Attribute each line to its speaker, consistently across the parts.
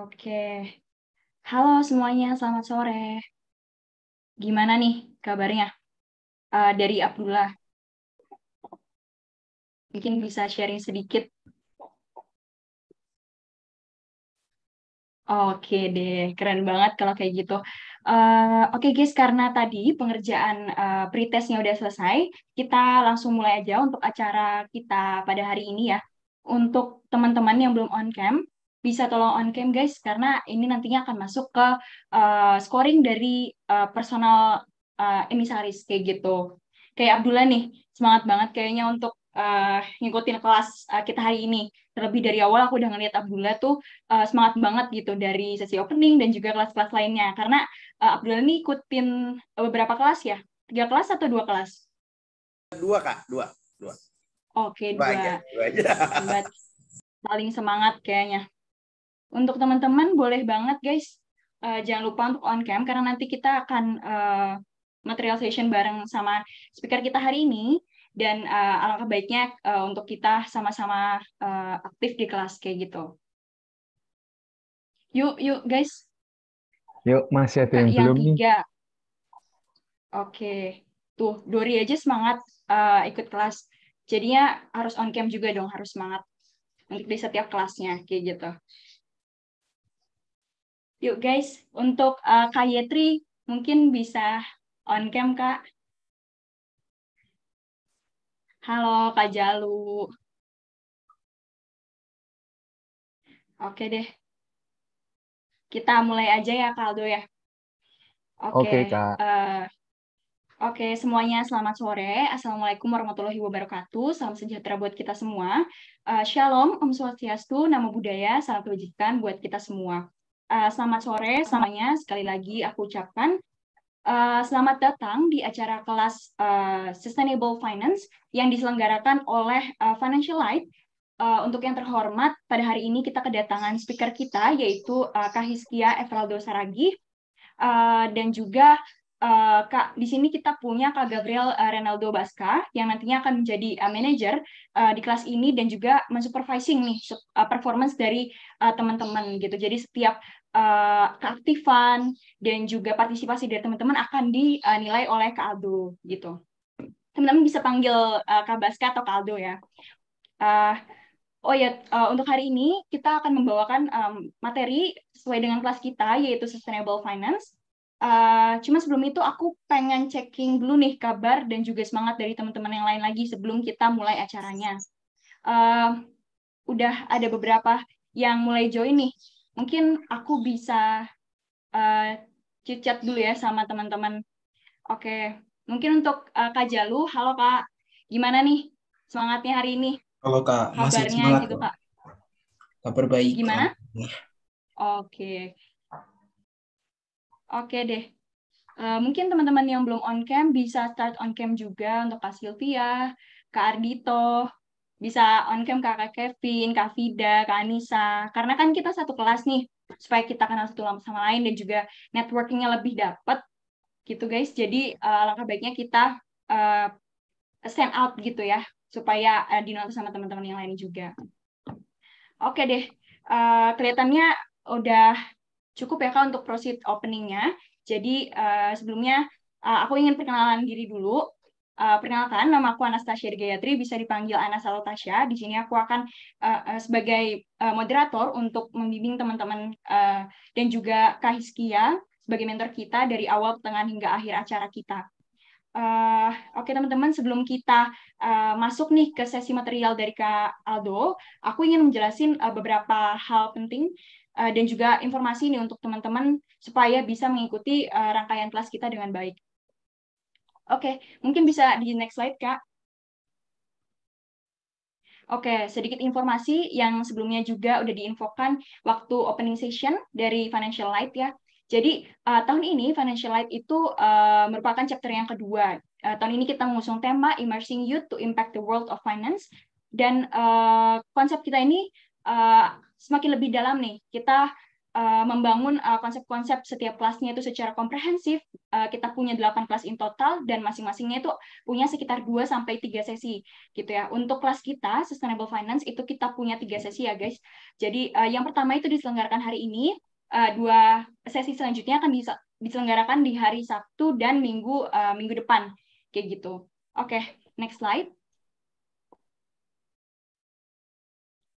Speaker 1: Oke. Halo semuanya, selamat sore. Gimana nih kabarnya? Uh, dari Abdullah. Mungkin bisa sharing sedikit.
Speaker 2: Oke deh, keren banget kalau kayak gitu. Uh, Oke guys, karena tadi pengerjaan uh, pretestnya udah selesai, kita langsung mulai aja untuk acara kita pada hari ini ya. Untuk teman-teman yang belum on cam, bisa tolong on cam guys karena ini nantinya akan masuk ke uh, scoring dari uh, personal uh, eh, emisaris kayak gitu. Kayak Abdullah nih, semangat banget kayaknya untuk uh, ngikutin kelas uh, kita hari ini. Terlebih dari awal aku udah ngeliat Abdullah tuh uh, semangat banget gitu dari sesi opening dan juga kelas-kelas lainnya. Karena uh, Abdullah ini ikutin beberapa kelas ya? Tiga kelas atau dua kelas?
Speaker 1: Dua
Speaker 3: kak, dua. dua.
Speaker 2: Oke, okay, dua. Dua aja. Dua aja. Saling semangat kayaknya. Untuk teman-teman boleh banget guys, uh, jangan lupa untuk on cam karena nanti kita akan uh, material session bareng sama speaker kita hari ini dan uh, alangkah baiknya uh, untuk kita sama-sama uh, aktif di kelas kayak gitu. Yuk, yuk guys.
Speaker 4: Yuk, masih nah, ada yang, yang belum
Speaker 2: tiga. nih. Oke. Tuh, Dori aja semangat uh, ikut kelas. Jadinya harus on cam juga dong, harus semangat untuk di setiap kelasnya kayak gitu. Yuk guys, untuk uh, Kak Yetri mungkin bisa on cam Kak.
Speaker 1: Halo Kak Jalu.
Speaker 2: Oke deh. Kita mulai aja ya Kak Aldo ya. Oke, okay, Kak. Uh, Oke, semuanya selamat sore. Assalamualaikum warahmatullahi wabarakatuh. Salam sejahtera buat kita semua. Uh, shalom, Om Swastiastu, Nama Budaya, Salam Kebajikan buat kita semua. Eh, selamat sore semuanya. Sekali lagi aku ucapkan uh, selamat datang di acara kelas uh, Sustainable Finance yang diselenggarakan oleh uh, Financial Light. Uh, untuk yang terhormat, pada hari ini kita kedatangan speaker kita yaitu uh, Kak Hiskia Everaldo Saragi uh, dan juga uh, Kak di sini kita punya Kak Gabriel uh, Renaldo Baska yang nantinya akan menjadi uh, manager uh, di kelas ini dan juga mensupervising nih uh, performance dari teman-teman uh, gitu. Jadi setiap uh, keaktifan dan juga partisipasi dari teman-teman akan dinilai oleh Kaldo gitu. Teman-teman bisa panggil uh, Baska atau Kaldo ya. Uh, Oh ya, uh, untuk hari ini kita akan membawakan um, materi sesuai dengan kelas kita, yaitu Sustainable Finance. Uh, cuma sebelum itu aku pengen checking dulu nih kabar dan juga semangat dari teman-teman yang lain lagi sebelum kita mulai acaranya. Uh, udah ada beberapa yang mulai join nih mungkin aku bisa uh, eh, cicat dulu ya sama teman-teman. Oke, mungkin untuk uh, Kak Jalu, halo Kak, gimana nih semangatnya hari ini?
Speaker 1: Halo Kak, masih Kabarnya semangat gitu Kak. Kabar baik. Gimana? Kak.
Speaker 2: Oke. Oke deh. Uh, mungkin teman-teman yang belum on cam bisa start on cam juga untuk Kak Sylvia, Kak Ardito, bisa on cam kakak Kevin, Kak Fida, Kak Anissa. Karena kan kita satu kelas nih, supaya kita kenal satu sama lain dan juga networkingnya lebih dapet gitu guys. Jadi uh, eh, langkah baiknya kita uh, stand out gitu ya, supaya uh, eh, dinonton sama teman-teman yang lain juga. Oke deh, uh, kelihatannya udah cukup ya kak untuk proceed openingnya. Jadi uh, sebelumnya uh, aku ingin perkenalan diri dulu. Uh, perkenalkan, nama aku Anastasia Gayatri, bisa dipanggil Anas atau Tasya. Di sini aku akan uh, sebagai uh, moderator untuk membimbing teman-teman uh, dan juga Kak Hiskia sebagai mentor kita dari awal, tengah hingga akhir acara kita. Uh, Oke okay, teman-teman, sebelum kita uh, masuk nih ke sesi material dari Kak Aldo, aku ingin menjelaskan uh, beberapa hal penting uh, dan juga informasi nih untuk teman-teman supaya bisa mengikuti uh, rangkaian kelas kita dengan baik. Oke, okay. mungkin bisa di next slide, Kak. Oke, okay, sedikit informasi yang sebelumnya juga udah diinfokan waktu opening session dari Financial Light ya. Jadi uh, tahun ini Financial Light itu uh, merupakan chapter yang kedua. Uh, tahun ini kita mengusung tema Immersing Youth to Impact the World of Finance dan uh, konsep kita ini uh, semakin lebih dalam nih. Kita Eh, membangun eh, konsep-konsep uh, setiap kelasnya itu secara komprehensif. Uh, kita punya 8 kelas in total dan masing-masingnya itu punya sekitar 2 sampai 3 sesi gitu ya. Untuk kelas kita Sustainable Finance itu kita punya 3 sesi ya guys. Jadi uh, yang pertama itu diselenggarakan hari ini, uh, dua sesi selanjutnya akan diselenggarakan di hari Sabtu dan Minggu uh, minggu depan kayak gitu. Oke, okay, next slide.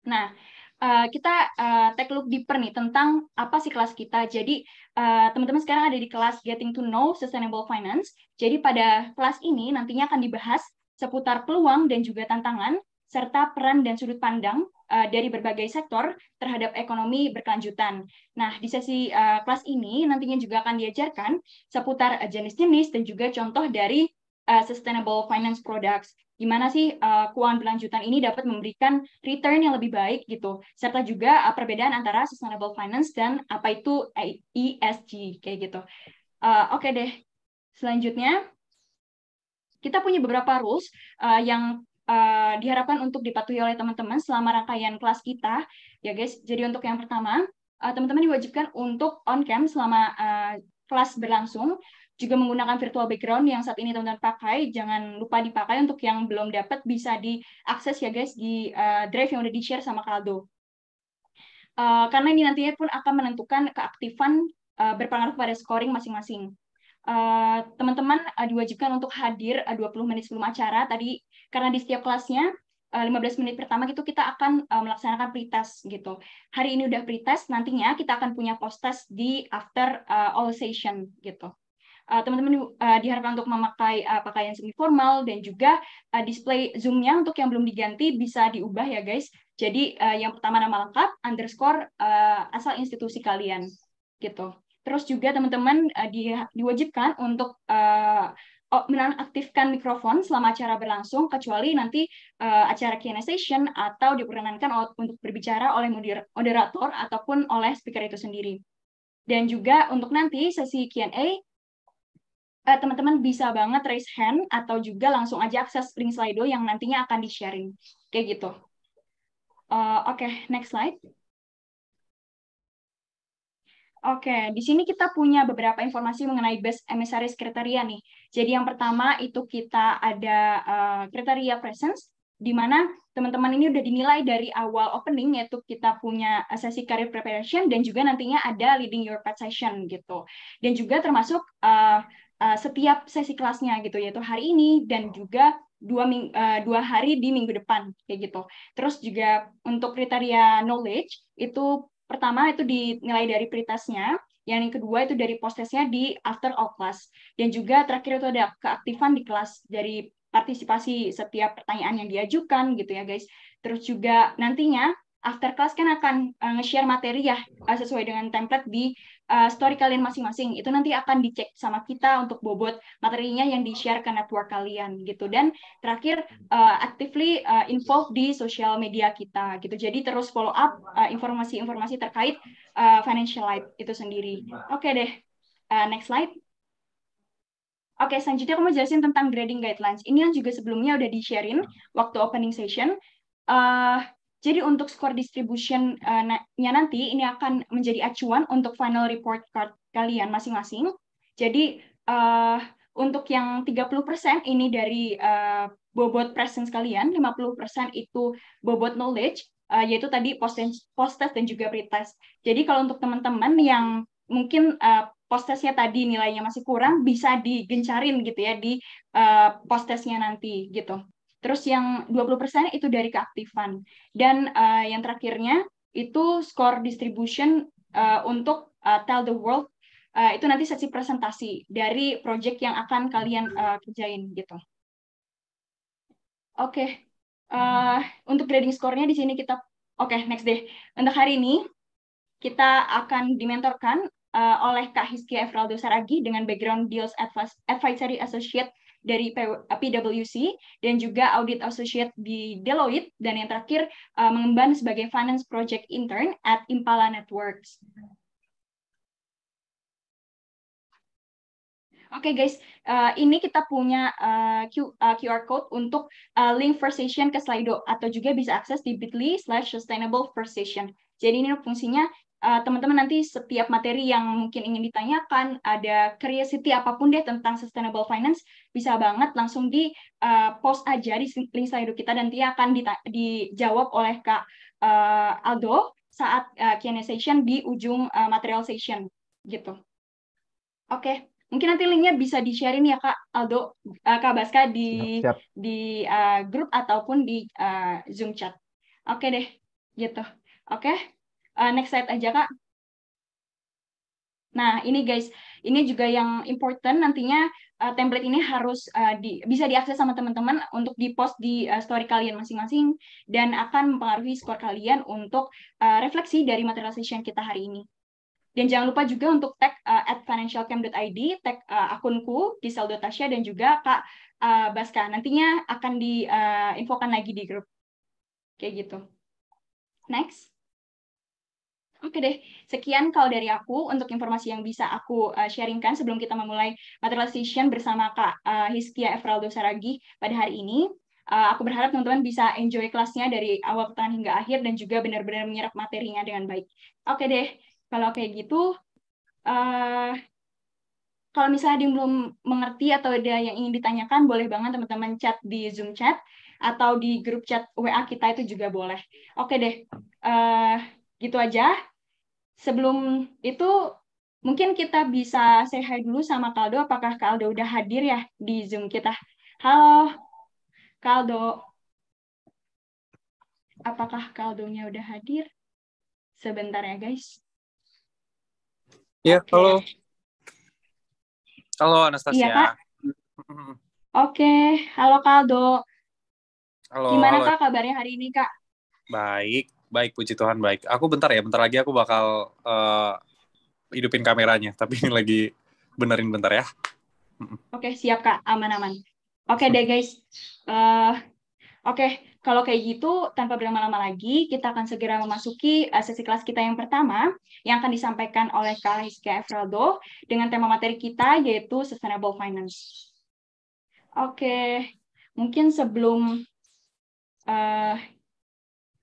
Speaker 2: Nah, Eh, kita uh, take look deeper nih tentang apa sih kelas kita. Jadi eh, teman-teman uh, sekarang ada di kelas Getting to Know Sustainable Finance. Jadi pada kelas ini nantinya akan dibahas seputar peluang dan juga tantangan serta peran dan sudut pandang uh, dari berbagai sektor terhadap ekonomi berkelanjutan. Nah, di sesi uh, kelas ini nantinya juga akan diajarkan seputar jenis-jenis dan juga contoh dari uh, sustainable finance products gimana sih uh, keuangan berlanjutan ini dapat memberikan return yang lebih baik gitu serta juga uh, perbedaan antara sustainable finance dan apa itu ESG eh, e kayak gitu uh, oke okay deh selanjutnya kita punya beberapa rules uh, yang uh, diharapkan untuk dipatuhi oleh teman-teman selama rangkaian kelas kita ya guys jadi untuk yang pertama teman-teman uh, diwajibkan untuk on cam selama uh, kelas berlangsung juga menggunakan virtual background yang saat ini teman-teman pakai. Jangan lupa dipakai untuk yang belum dapat bisa diakses ya guys di uh, drive yang udah di-share sama Kaldo. Uh, karena ini nantinya pun akan menentukan keaktifan uh, berpengaruh pada scoring masing-masing. Teman-teman uh, uh, diwajibkan untuk hadir uh, 20 menit sebelum acara tadi karena di setiap kelasnya 15 menit pertama itu kita akan melaksanakan pretest gitu. Hari ini udah pretest, nantinya kita akan punya post test di after all session gitu. Eh, teman-teman uh, diharapkan untuk memakai uh, pakaian semi formal dan juga uh, display zoomnya untuk yang belum diganti bisa diubah ya guys. Jadi uh, yang pertama nama lengkap underscore uh, asal institusi kalian gitu. Terus juga teman-teman uh, di, diwajibkan untuk uh, menonaktifkan mikrofon selama acara berlangsung kecuali nanti uh, acara Q&A session atau diperkenankan untuk berbicara oleh moderator ataupun oleh speaker itu sendiri. Dan juga untuk nanti sesi Q&A Eh, teman-teman bisa banget raise hand atau juga langsung aja akses link Slido yang nantinya akan di-sharing. Kayak gitu. Uh, Oke, okay, next slide. Oke, okay, di sini kita punya beberapa informasi mengenai best emissaries kriteria nih. Jadi yang pertama itu kita ada uh, kriteria presence, di mana teman-teman ini udah dinilai dari awal opening, yaitu kita punya sesi career preparation, dan juga nantinya ada leading your pet session gitu. Dan juga termasuk uh, Eh, setiap sesi kelasnya gitu yaitu hari ini dan juga dua ming, uh, dua hari di minggu depan kayak gitu. Terus juga untuk kriteria knowledge itu pertama itu dinilai dari pretestnya yang kedua itu dari postesnya di after all class dan juga terakhir itu ada keaktifan di kelas dari partisipasi setiap pertanyaan yang diajukan gitu ya guys terus juga nantinya after class kan akan uh, nge-share materi ya uh, sesuai dengan template di uh, story kalian masing-masing itu nanti akan dicek sama kita untuk bobot materinya yang di-share ke network kalian gitu dan terakhir uh, actively uh, eh, involve di sosial media kita gitu jadi terus follow up informasi-informasi uh, terkait uh, financial life itu sendiri oke okay deh uh, next slide Oke, okay, selanjutnya aku mau jelasin tentang grading guidelines. Ini yang juga sebelumnya udah di-sharein waktu opening session. Uh, jadi untuk skor distribution-nya eh, nanti ini akan menjadi acuan untuk final report card kalian masing-masing. Jadi uh, untuk yang 30% ini dari uh, bobot presence kalian, 50% itu bobot knowledge, uh, yaitu tadi post-test post dan juga pre test. Jadi kalau untuk teman-teman yang mungkin uh, post-testnya tadi nilainya masih kurang, bisa digencarin gitu ya di uh, post-testnya nanti gitu. Terus yang 20% itu dari keaktifan. Dan uh, yang terakhirnya itu score distribution uh, untuk uh, Tell the World uh, itu nanti sesi presentasi dari project yang akan kalian uh, kerjain gitu. Oke, okay. uh, untuk grading skornya di sini kita oke okay, next deh. Untuk hari ini kita akan dimentorkan uh, oleh Kak Hiskia Efraldo Saragi dengan background Deals Advisory Associate dari PwC dan juga audit associate di Deloitte dan yang terakhir uh, mengemban sebagai finance project intern at Impala Networks. Oke okay guys, uh, ini kita punya uh, Q, uh, QR code untuk uh, link first session ke Slido atau juga bisa akses di bit.ly slash sustainable first session. Jadi ini fungsinya Eh, teman-teman uh, nanti setiap materi yang mungkin ingin ditanyakan, ada curiosity apapun deh tentang sustainable finance, bisa banget langsung di uh, post aja di link sayur kita dan dia akan dijawab oleh Kak uh, Aldo saat uh, Q&A session di ujung uh, material session gitu. Oke, okay. mungkin nanti linknya bisa di-sharein ya Kak Aldo, uh, Kak Baska di siap, siap. di uh, grup ataupun di uh, Zoom chat. Oke okay deh, gitu. Oke. Okay? Uh, next slide aja kak. Nah ini guys, ini juga yang important nantinya uh, template ini harus uh, di, bisa diakses sama teman-teman untuk dipost di uh, story kalian masing-masing dan akan mempengaruhi skor kalian untuk uh, refleksi dari material session kita hari ini. Dan jangan lupa juga untuk tag uh, at financialcamp.id, tag uh, akunku, Gisel.Tasya, dan juga Kak uh, Baska. Nantinya akan diinfokan uh, lagi di grup. Kayak gitu. Next. Oke deh, sekian kalau dari aku untuk informasi yang bisa aku uh, sharingkan sebelum kita memulai material session bersama Kak uh, Hiskia Efraldo Saragi pada hari ini. Uh, aku berharap teman-teman bisa enjoy kelasnya dari awal pertengahan hingga akhir dan juga benar-benar menyerap materinya dengan baik. Oke deh, kalau kayak gitu, uh, kalau misalnya ada yang belum mengerti atau ada yang ingin ditanyakan, boleh banget teman-teman chat di Zoom chat atau di grup chat WA kita itu juga boleh. Oke deh. Uh, gitu aja. Sebelum itu mungkin kita bisa say hi dulu sama Kaldo. Apakah Kaldo udah hadir ya di Zoom kita? Halo, Kaldo. Apakah Kaldonya udah hadir? Sebentar ya guys.
Speaker 1: Ya, okay. halo.
Speaker 5: Halo Anastasia. Iya, Kak.
Speaker 2: Oke, okay. halo Kaldo.
Speaker 5: Halo. Gimana halo. Kak
Speaker 2: kabarnya hari ini, Kak?
Speaker 5: Baik baik puji Tuhan baik. Aku bentar ya, bentar lagi aku bakal uh, hidupin kameranya, tapi ini lagi benerin bentar ya.
Speaker 2: Oke, okay, siap Kak, aman-aman. Oke okay, deh guys. Uh, Oke, okay. kalau kayak gitu, tanpa berlama-lama lagi, kita akan segera memasuki eh, sesi kelas kita yang pertama, yang akan disampaikan oleh Kak Hizkia Efraldo dengan tema materi kita, yaitu Sustainable Finance. Oke, mungkin sebelum uh,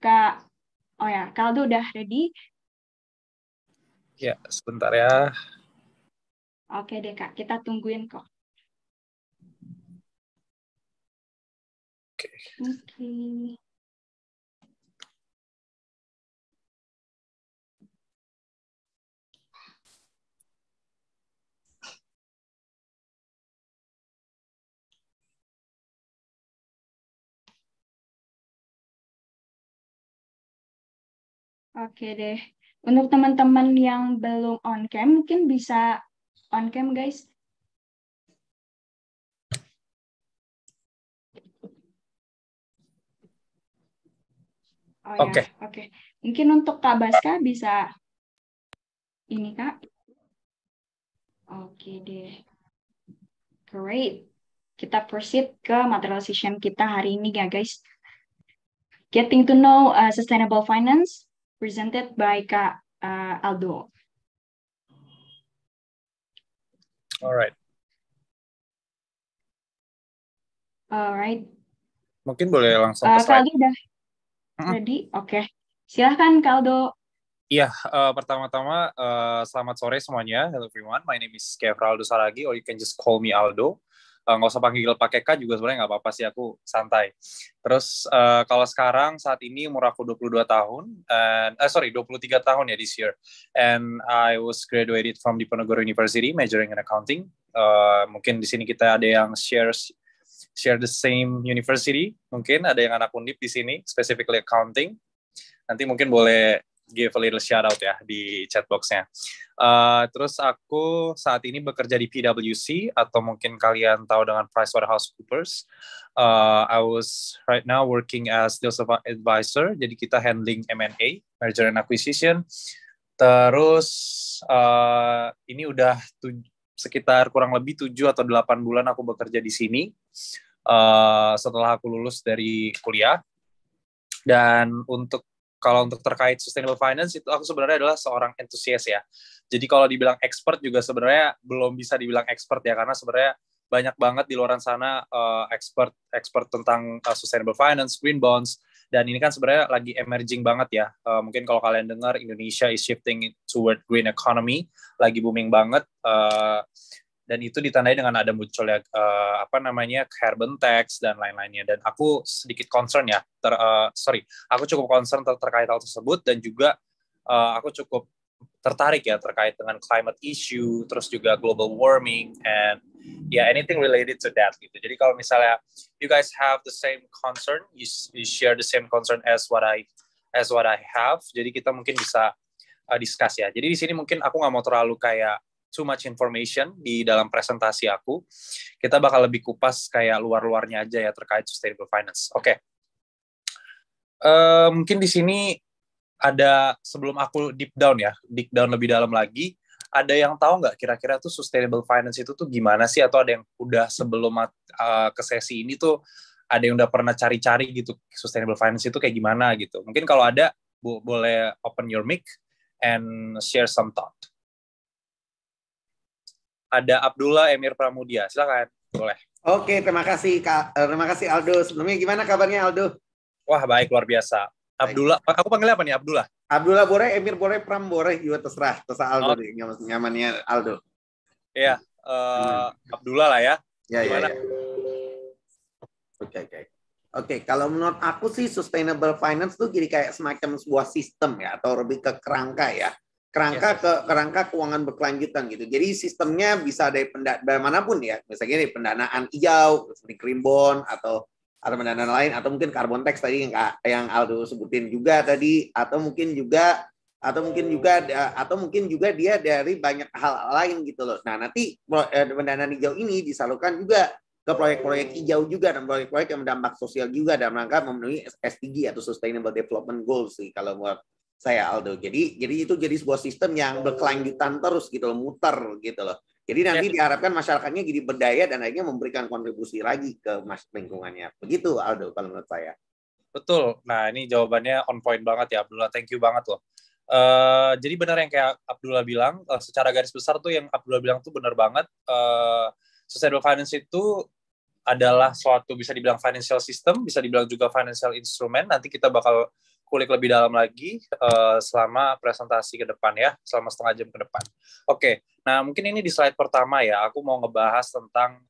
Speaker 2: Kak Oh ya, kalau udah ready?
Speaker 1: Ya, sebentar ya.
Speaker 2: Oke deh Kak,
Speaker 1: kita tungguin kok. Oke. Okay. Okay. Oke deh.
Speaker 2: Untuk teman-teman yang belum on cam, mungkin bisa on cam guys. Oh Oke. Okay. Ya. Oke. Okay. Mungkin untuk Kak Baska bisa ini Kak. Oke deh. Great. Kita proceed ke material session kita hari ini ya guys. Getting to know uh, sustainable finance presented by Kak uh, Aldo. All right. All right.
Speaker 1: Mungkin boleh
Speaker 5: langsung uh, ke slide.
Speaker 2: Kaldi udah ready? Oke. Okay. Silahkan Kaldo.
Speaker 5: Iya, uh, pertama-tama uh, selamat sore semuanya. Hello everyone, my name is Kevraldo Saragi or you can just call me Aldo. Eh, nggak usah panggil pakai K juga sebenarnya nggak apa-apa sih aku santai. Terus uh, kalau sekarang saat ini umur aku 22 tahun and uh, sorry 23 tahun ya this year and I was graduated from Diponegoro University majoring in accounting. Uh, mungkin di sini kita ada yang share share the same university, mungkin ada yang anak undip di sini specifically accounting. Nanti mungkin boleh give a little shout out ya di chatboxnya. Uh, eh, terus aku saat ini bekerja di PwC atau mungkin kalian tahu dengan PricewaterhouseCoopers. Uh, I was right now working as sales advisor. Jadi kita handling M&A, merger and acquisition. Terus uh, ini udah sekitar kurang lebih 7 atau 8 bulan aku bekerja di sini uh, setelah aku lulus dari kuliah. Dan untuk kalau untuk terkait sustainable finance itu aku sebenarnya adalah seorang entusias ya. Jadi kalau dibilang expert juga sebenarnya belum bisa dibilang expert ya karena sebenarnya banyak banget di luar sana uh, expert expert tentang uh, sustainable finance, green bonds dan ini kan sebenarnya lagi emerging banget ya. Uh, mungkin kalau kalian dengar Indonesia is shifting toward green economy, lagi booming banget. Uh, dan itu ditandai dengan ada munculnya uh, apa namanya carbon tax dan lain-lainnya dan aku sedikit concern ya ter, uh, sorry aku cukup concern ter terkait hal tersebut dan juga uh, aku cukup tertarik ya terkait dengan climate issue terus juga global warming and yeah anything related to that gitu jadi kalau misalnya you guys have the same concern you, you share the same concern as what I as what I have jadi kita mungkin bisa uh, discuss ya jadi di sini mungkin aku nggak mau terlalu kayak too much information di dalam presentasi aku. Kita bakal lebih kupas kayak luar-luarnya aja ya terkait sustainable finance. Oke. Okay. Uh, eh, mungkin di sini ada sebelum aku deep down ya, deep down lebih dalam lagi. Ada yang tahu nggak kira-kira tuh sustainable finance itu tuh gimana sih atau ada yang udah sebelum uh, ke sesi ini tuh ada yang udah pernah cari-cari gitu sustainable finance itu kayak gimana gitu. Mungkin kalau ada bo boleh open your mic and share some thought ada Abdullah Emir Pramudia. Silakan, boleh.
Speaker 3: Oke, terima kasih Kak. Eh, terima kasih Aldo. Sebelumnya gimana kabarnya
Speaker 5: Aldo? Wah, baik luar biasa. Abdullah, baik. aku panggil apa nih Abdullah? Abdullah boleh, Emir
Speaker 3: boleh, Pram boleh, juga iya, terserah, terserah Aldo oh. deh,
Speaker 5: nyaman, nyamannya Aldo. Iya, uh, hmm. Abdullah lah ya. Iya, iya. Ya.
Speaker 3: Oke, oke. Oke, kalau menurut aku sih sustainable finance tuh jadi kayak semacam sebuah sistem ya atau lebih ke kerangka ya kerangka yes, ke kerangka keuangan berkelanjutan gitu. Jadi sistemnya bisa dari pendat dari manapun ya. Misalnya dari pendanaan hijau seperti green bond atau atau pendanaan lain atau mungkin carbon tax tadi yang yang Aldo sebutin juga tadi atau mungkin juga atau mungkin juga atau mungkin juga dia dari banyak hal lain gitu loh. Nah, nanti eh, pendanaan hijau ini disalurkan juga ke proyek-proyek hijau juga dan proyek-proyek yang berdampak sosial juga dalam rangka memenuhi SDG atau Sustainable Development Goals sih kalau buat saya Aldo. Jadi jadi itu jadi sebuah sistem yang berkelanjutan terus gitu loh, muter gitu loh. Jadi nanti ya. diharapkan masyarakatnya jadi berdaya dan akhirnya memberikan kontribusi lagi ke mas lingkungannya. Begitu Aldo kalau menurut
Speaker 5: saya. Betul. Nah ini jawabannya on point banget ya Abdullah. Thank you banget loh. Uh, jadi benar yang kayak Abdullah bilang, uh, secara garis besar tuh yang Abdullah bilang tuh benar banget. Uh, sustainable finance itu adalah suatu bisa dibilang financial system, bisa dibilang juga financial instrument. Nanti kita bakal kulik lebih dalam lagi uh, selama presentasi ke depan ya, selama setengah jam ke depan. Oke, okay. nah mungkin ini di slide pertama ya, aku mau ngebahas tentang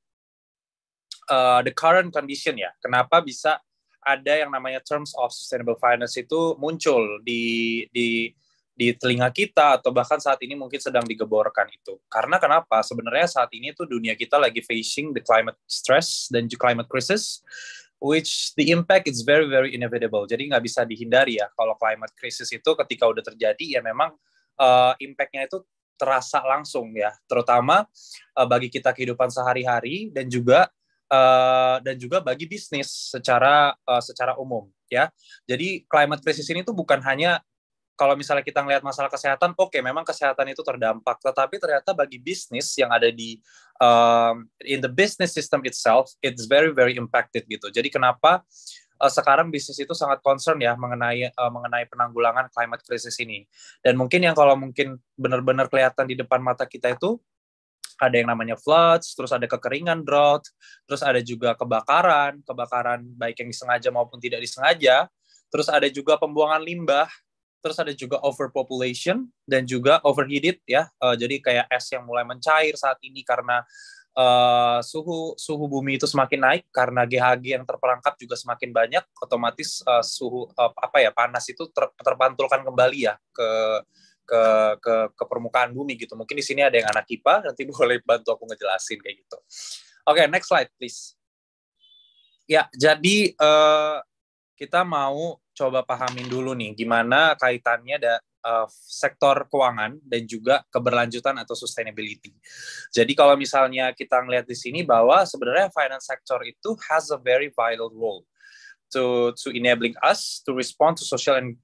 Speaker 5: uh, the current condition ya. Kenapa bisa ada yang namanya terms of sustainable finance itu muncul di di di telinga kita atau bahkan saat ini mungkin sedang digeborkan itu. Karena kenapa? Sebenarnya saat ini tuh dunia kita lagi facing the climate stress dan climate crisis which the impact is very very inevitable. Jadi nggak bisa dihindari ya kalau climate crisis itu ketika udah terjadi ya memang uh, impactnya itu terasa langsung ya, terutama uh, bagi kita kehidupan sehari-hari dan juga uh, dan juga bagi bisnis secara uh, secara umum ya. Jadi climate crisis ini tuh bukan hanya kalau misalnya kita ngelihat masalah kesehatan, oke, okay, memang kesehatan itu terdampak, tetapi ternyata bagi bisnis yang ada di um, in the business system itself, it's very very impacted gitu. Jadi kenapa uh, sekarang bisnis itu sangat concern ya mengenai uh, mengenai penanggulangan climate crisis ini. Dan mungkin yang kalau mungkin benar-benar kelihatan di depan mata kita itu ada yang namanya floods, terus ada kekeringan drought, terus ada juga kebakaran, kebakaran baik yang disengaja maupun tidak disengaja terus ada juga pembuangan limbah terus ada juga overpopulation dan juga overheated ya. Uh, jadi kayak es yang mulai mencair saat ini karena uh, suhu suhu bumi itu semakin naik karena GHG yang terperangkap juga semakin banyak, otomatis uh, suhu uh, apa ya panas itu ter, terpantulkan kembali ya ke ke ke ke permukaan bumi gitu. Mungkin di sini ada yang anak IPA nanti boleh bantu aku ngejelasin kayak gitu. Oke, okay, next slide please. Ya, jadi uh, kita mau coba pahamin dulu nih gimana kaitannya ada uh, eh, sektor keuangan dan juga keberlanjutan atau sustainability. Jadi kalau misalnya kita ngelihat di sini bahwa sebenarnya finance sector itu has a very vital role to to enabling us to respond to social and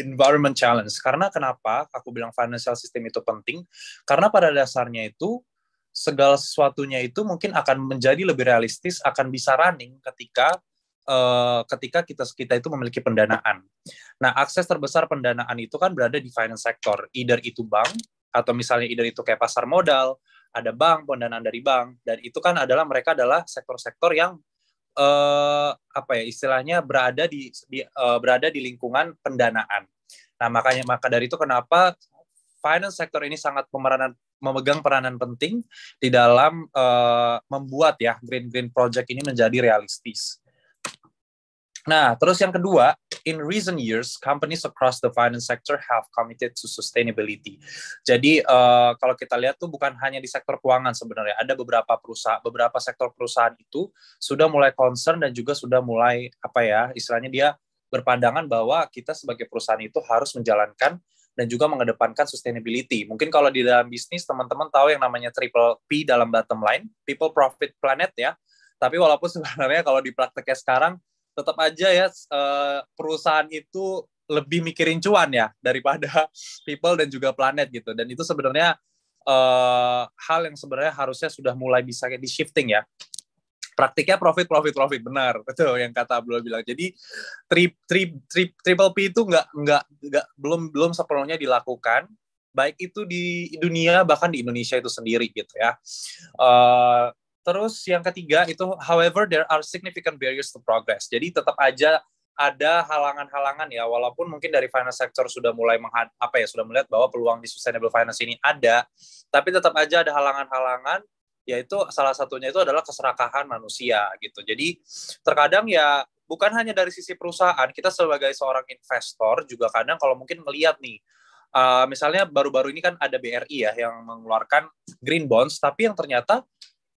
Speaker 5: environment challenge. Karena kenapa aku bilang financial system itu penting? Karena pada dasarnya itu segala sesuatunya itu mungkin akan menjadi lebih realistis, akan bisa running ketika Eh, ketika kita kita itu memiliki pendanaan. Nah, akses terbesar pendanaan itu kan berada di finance sector, either itu bank atau misalnya either itu kayak pasar modal, ada bank, pendanaan dari bank dan itu kan adalah mereka adalah sektor-sektor yang uh, apa ya istilahnya berada di, di uh, berada di lingkungan pendanaan. Nah, makanya maka dari itu kenapa finance sektor ini sangat pemeranan memegang peranan penting di dalam uh, membuat ya green green project ini menjadi realistis. Nah, terus yang kedua, in recent years, companies across the finance sector have committed to sustainability. Jadi uh, kalau kita lihat tuh bukan hanya di sektor keuangan sebenarnya, ada beberapa perusahaan, beberapa sektor perusahaan itu sudah mulai concern dan juga sudah mulai apa ya, istilahnya dia berpandangan bahwa kita sebagai perusahaan itu harus menjalankan dan juga mengedepankan sustainability. Mungkin kalau di dalam bisnis teman-teman tahu yang namanya triple P dalam bottom line, people profit planet ya. Tapi walaupun sebenarnya kalau di prakteknya sekarang tetap aja ya uh, perusahaan itu lebih mikirin cuan ya daripada people dan juga planet gitu. Dan itu sebenarnya uh, hal yang sebenarnya harusnya sudah mulai bisa di shifting ya. Praktiknya profit profit profit benar betul yang kata Abdullah bilang. Jadi tri, tri, tri, triple P itu nggak nggak nggak belum belum sepenuhnya dilakukan baik itu di dunia bahkan di Indonesia itu sendiri gitu ya. Uh, Terus yang ketiga itu, however, there are significant barriers to progress. Jadi tetap aja ada halangan-halangan ya, walaupun mungkin dari finance sector sudah mulai menghad apa ya sudah melihat bahwa peluang di sustainable finance ini ada, tapi tetap aja ada halangan-halangan yaitu salah satunya itu adalah keserakahan manusia gitu. Jadi terkadang ya bukan hanya dari sisi perusahaan, kita sebagai seorang investor juga kadang kalau mungkin melihat nih, uh, misalnya baru-baru ini kan ada BRI ya yang mengeluarkan green bonds, tapi yang ternyata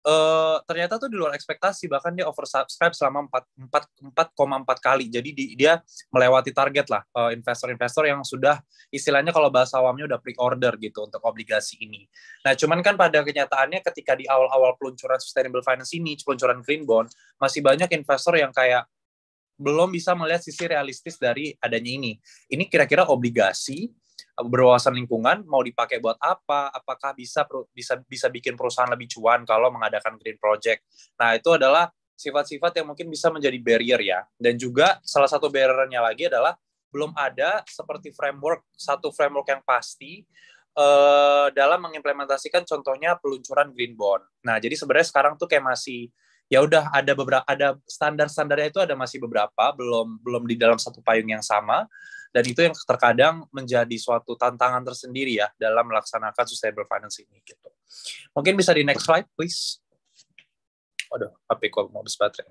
Speaker 5: uh, ternyata tuh di luar ekspektasi bahkan dia oversubscribe selama empat koma 4,4 kali. Jadi di, dia melewati target lah eh, investor-investor uh, yang sudah istilahnya kalau bahasa awamnya udah pre-order gitu untuk obligasi ini. Nah, cuman kan pada kenyataannya ketika di awal-awal peluncuran sustainable finance ini, peluncuran green bond, masih banyak investor yang kayak belum bisa melihat sisi realistis dari adanya ini. Ini kira-kira obligasi Eh, berwawasan lingkungan mau dipakai buat apa apakah bisa bisa bisa bikin perusahaan lebih cuan kalau mengadakan green project nah itu adalah sifat-sifat yang mungkin bisa menjadi barrier ya dan juga salah satu barriernya lagi adalah belum ada seperti framework satu framework yang pasti uh, dalam mengimplementasikan contohnya peluncuran green bond nah jadi sebenarnya sekarang tuh kayak masih ya udah ada beberapa ada standar standarnya itu ada masih beberapa belum belum di dalam satu payung yang sama dan itu yang terkadang menjadi suatu tantangan tersendiri ya dalam melaksanakan sustainable finance ini gitu. Mungkin bisa di next slide please. Waduh, HP kok mau habis baterai.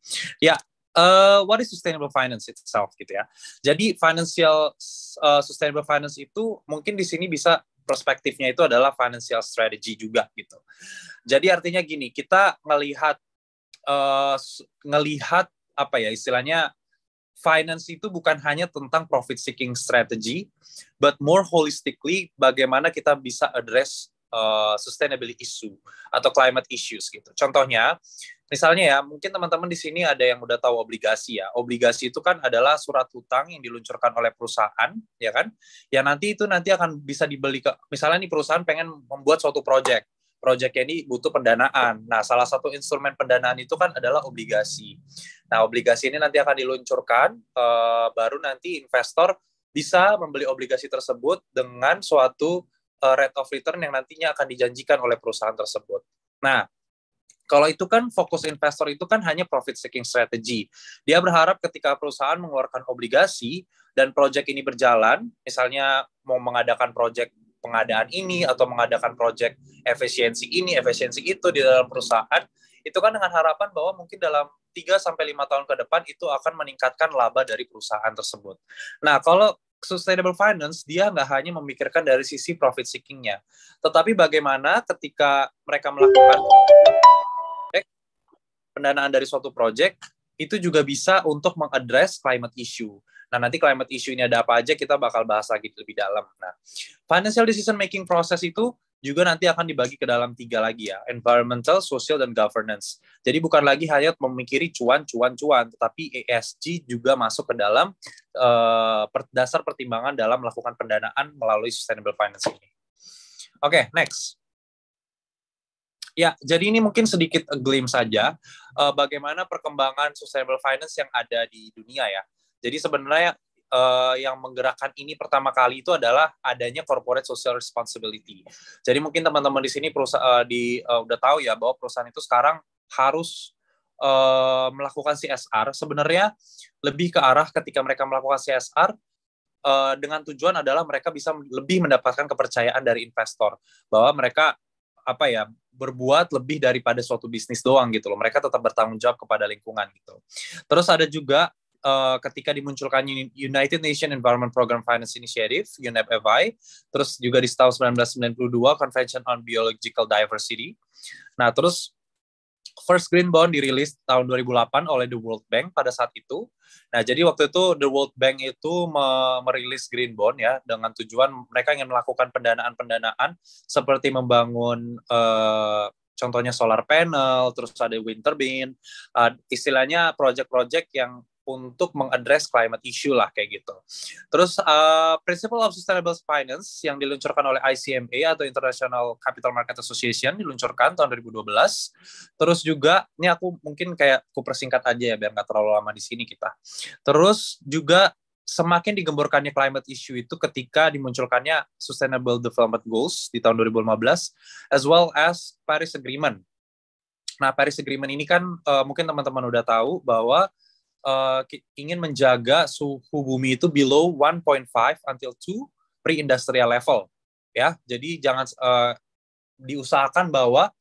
Speaker 5: ya, uh, what is sustainable finance itself gitu ya. Jadi financial uh, sustainable finance itu mungkin di sini bisa perspektifnya itu adalah financial strategy juga gitu. Jadi artinya gini, kita melihat uh, eh, ngelihat apa ya istilahnya finance itu bukan hanya tentang profit seeking strategy, but more holistically bagaimana kita bisa address uh, sustainability issue atau climate issues gitu. Contohnya, misalnya ya, mungkin teman-teman di sini ada yang udah tahu obligasi ya. Obligasi itu kan adalah surat utang yang diluncurkan oleh perusahaan, ya kan? Ya nanti itu nanti akan bisa dibeli ke misalnya nih perusahaan pengen membuat suatu project proyeknya ini butuh pendanaan. Nah, salah satu instrumen pendanaan itu kan adalah obligasi. Nah, obligasi ini nanti akan diluncurkan, uh, baru nanti investor bisa membeli obligasi tersebut dengan suatu uh, rate of return yang nantinya akan dijanjikan oleh perusahaan tersebut. Nah, kalau itu kan fokus investor itu kan hanya profit seeking strategy. Dia berharap ketika perusahaan mengeluarkan obligasi dan proyek ini berjalan, misalnya mau mengadakan proyek pengadaan ini atau mengadakan proyek efisiensi ini, efisiensi itu di dalam perusahaan, itu kan dengan harapan bahwa mungkin dalam 3 sampai 5 tahun ke depan itu akan meningkatkan laba dari perusahaan tersebut. Nah, kalau sustainable finance dia nggak hanya memikirkan dari sisi profit seeking-nya, tetapi bagaimana ketika mereka melakukan pendanaan dari suatu proyek itu juga bisa untuk mengadres climate issue. Nah, nanti climate issue ini ada apa aja kita bakal bahas lagi lebih dalam. Nah, financial decision making process itu juga nanti akan dibagi ke dalam tiga lagi ya, environmental, social, dan governance. Jadi bukan lagi hanya memikiri cuan, cuan, cuan, tetapi ESG juga masuk ke dalam uh, dasar pertimbangan dalam melakukan pendanaan melalui sustainable finance ini. Oke, okay, next. Ya, jadi ini mungkin sedikit a glimpse saja uh, bagaimana perkembangan sustainable finance yang ada di dunia ya. Jadi sebenarnya uh, yang menggerakkan ini pertama kali itu adalah adanya corporate social responsibility. Jadi mungkin teman-teman di sini uh, di uh, udah tahu ya bahwa perusahaan itu sekarang harus uh, melakukan CSR. Sebenarnya lebih ke arah ketika mereka melakukan CSR dengan tujuan adalah mereka bisa lebih mendapatkan kepercayaan dari investor bahwa mereka apa ya berbuat lebih daripada suatu bisnis doang gitu loh. Mereka tetap bertanggung jawab kepada lingkungan gitu. Terus ada juga Eh, ketika dimunculkan United Nation Environment Program Finance Initiative unep FI) terus juga di tahun 1992 Convention on Biological Diversity. Nah, terus First Green Bond dirilis tahun 2008 oleh The World Bank pada saat itu. Nah, jadi waktu itu The World Bank itu merilis Green Bond ya dengan tujuan mereka ingin melakukan pendanaan-pendanaan seperti membangun uh, contohnya solar panel, terus ada wind turbine, uh, istilahnya project-project yang untuk mengadres climate issue lah kayak gitu. Terus uh, Principle of Sustainable Finance yang diluncurkan oleh ICMA atau International Capital Market Association diluncurkan tahun 2012. Terus juga ini aku mungkin kayak aku persingkat aja ya biar nggak terlalu lama di sini kita. Terus juga semakin digemborkannya climate issue itu ketika dimunculkannya Sustainable Development Goals di tahun 2015 as well as Paris Agreement. Nah, Paris Agreement ini kan uh, mungkin teman-teman udah tahu bahwa uh, ingin menjaga suhu bumi itu below 1.5 until 2 pre-industrial level ya. Jadi jangan uh, diusahakan bahwa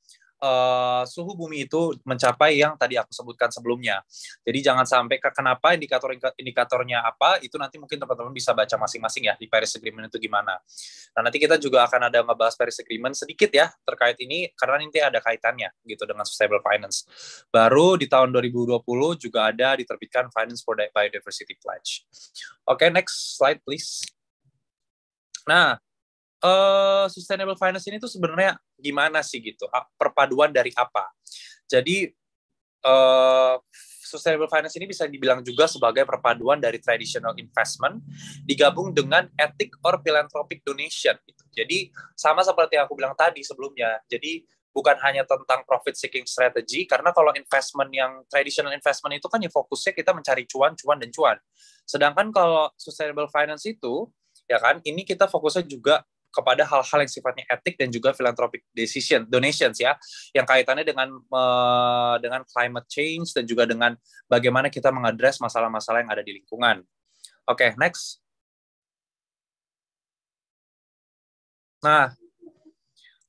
Speaker 5: Eh, suhu bumi itu mencapai yang tadi aku sebutkan sebelumnya. Jadi jangan sampai ke kenapa indikator-indikatornya apa itu nanti mungkin teman-teman bisa baca masing-masing ya di Paris Agreement itu gimana. Nah nanti kita juga akan ada ngebahas Paris Agreement sedikit ya terkait ini karena nanti ada kaitannya gitu dengan sustainable finance. Baru di tahun 2020 juga ada diterbitkan Finance for Biodiversity Pledge. Oke okay, next slide please. Nah uh, sustainable finance ini tuh sebenarnya gimana sih gitu? Perpaduan dari apa? Jadi uh, sustainable finance ini bisa dibilang juga sebagai perpaduan dari traditional investment digabung dengan ethic or philanthropic donation gitu. Jadi sama seperti yang aku bilang tadi sebelumnya. Jadi bukan hanya tentang profit seeking strategy karena kalau investment yang traditional investment itu kan yang fokusnya kita mencari cuan, cuan dan cuan. Sedangkan kalau sustainable finance itu ya kan ini kita fokusnya juga kepada hal-hal yang sifatnya etik dan juga philanthropic decision donations ya yang kaitannya dengan uh, dengan climate change dan juga dengan bagaimana kita mengadres masalah-masalah yang ada di lingkungan. Oke, okay, next. Nah,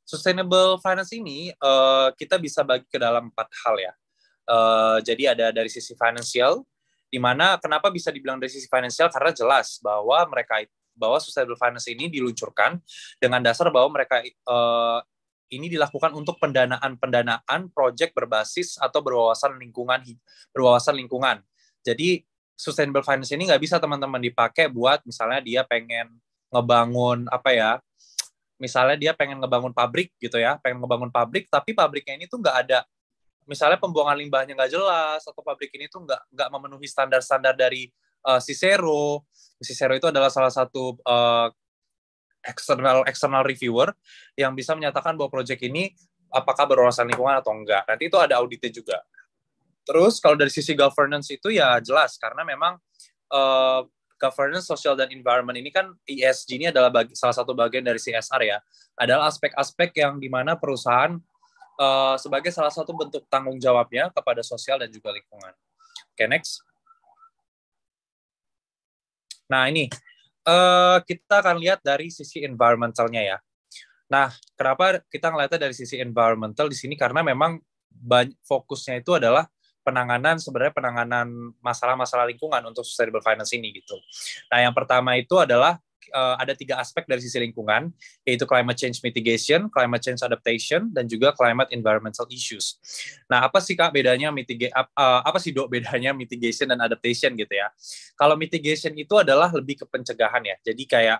Speaker 5: sustainable finance ini uh, kita bisa bagi ke dalam empat hal ya. Uh, jadi ada dari sisi financial, di mana kenapa bisa dibilang dari sisi finansial karena jelas bahwa mereka bahwa sustainable finance ini diluncurkan dengan dasar bahwa mereka uh, ini dilakukan untuk pendanaan-pendanaan proyek berbasis atau berwawasan lingkungan berwawasan lingkungan. Jadi sustainable finance ini nggak bisa teman-teman dipakai buat misalnya dia pengen ngebangun apa ya misalnya dia pengen ngebangun pabrik gitu ya pengen ngebangun pabrik tapi pabriknya ini tuh nggak ada misalnya pembuangan limbahnya nggak jelas atau pabrik ini tuh nggak nggak memenuhi standar-standar dari uh, eh, Cicero. Cicero itu adalah salah satu uh, eh, external external reviewer yang bisa menyatakan bahwa proyek ini apakah berwawasan lingkungan atau enggak. Nanti itu ada auditnya juga. Terus kalau dari sisi governance itu ya jelas karena memang uh, governance, social dan environment ini kan ESG ini adalah bagi, salah satu bagian dari CSR ya. Adalah aspek-aspek yang dimana perusahaan uh, sebagai salah satu bentuk tanggung jawabnya kepada sosial dan juga lingkungan. Oke, okay, next. Nah ini uh, kita akan lihat dari sisi environmentalnya ya. Nah kenapa kita ngelihatnya dari sisi environmental di sini karena memang fokusnya itu adalah penanganan sebenarnya penanganan masalah-masalah lingkungan untuk sustainable finance ini gitu. Nah yang pertama itu adalah uh, ada tiga aspek dari sisi lingkungan, yaitu climate change mitigation, climate change adaptation, dan juga climate environmental issues. Nah, apa sih kak bedanya mitigate? Uh, eh, apa sih dok bedanya mitigation dan adaptation gitu ya? Kalau mitigation itu adalah lebih ke pencegahan ya. Jadi kayak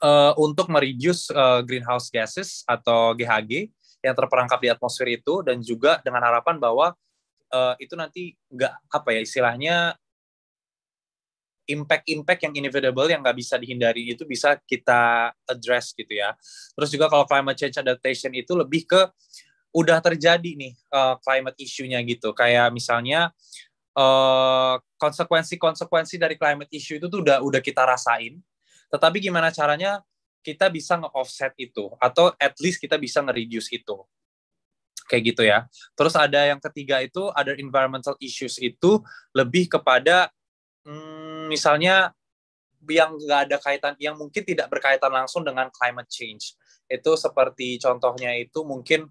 Speaker 5: uh, untuk mereduce uh, greenhouse gases atau GHG yang terperangkap di atmosfer itu, dan juga dengan harapan bahwa uh, itu nanti nggak apa ya istilahnya impact-impact yang inevitable yang nggak bisa dihindari itu bisa kita address gitu ya. Terus juga kalau climate change adaptation itu lebih ke udah terjadi nih uh, climate issue-nya gitu. Kayak misalnya konsekuensi eh, konsekuensi-konsekuensi dari climate issue itu tuh udah udah kita rasain. Tetapi gimana caranya kita bisa nge-offset itu atau at least kita bisa nge-reduce itu. Kayak gitu ya. Terus ada yang ketiga itu ada environmental issues itu lebih kepada hmm, misalnya yang nggak ada kaitan, yang mungkin tidak berkaitan langsung dengan climate change. Itu seperti contohnya itu mungkin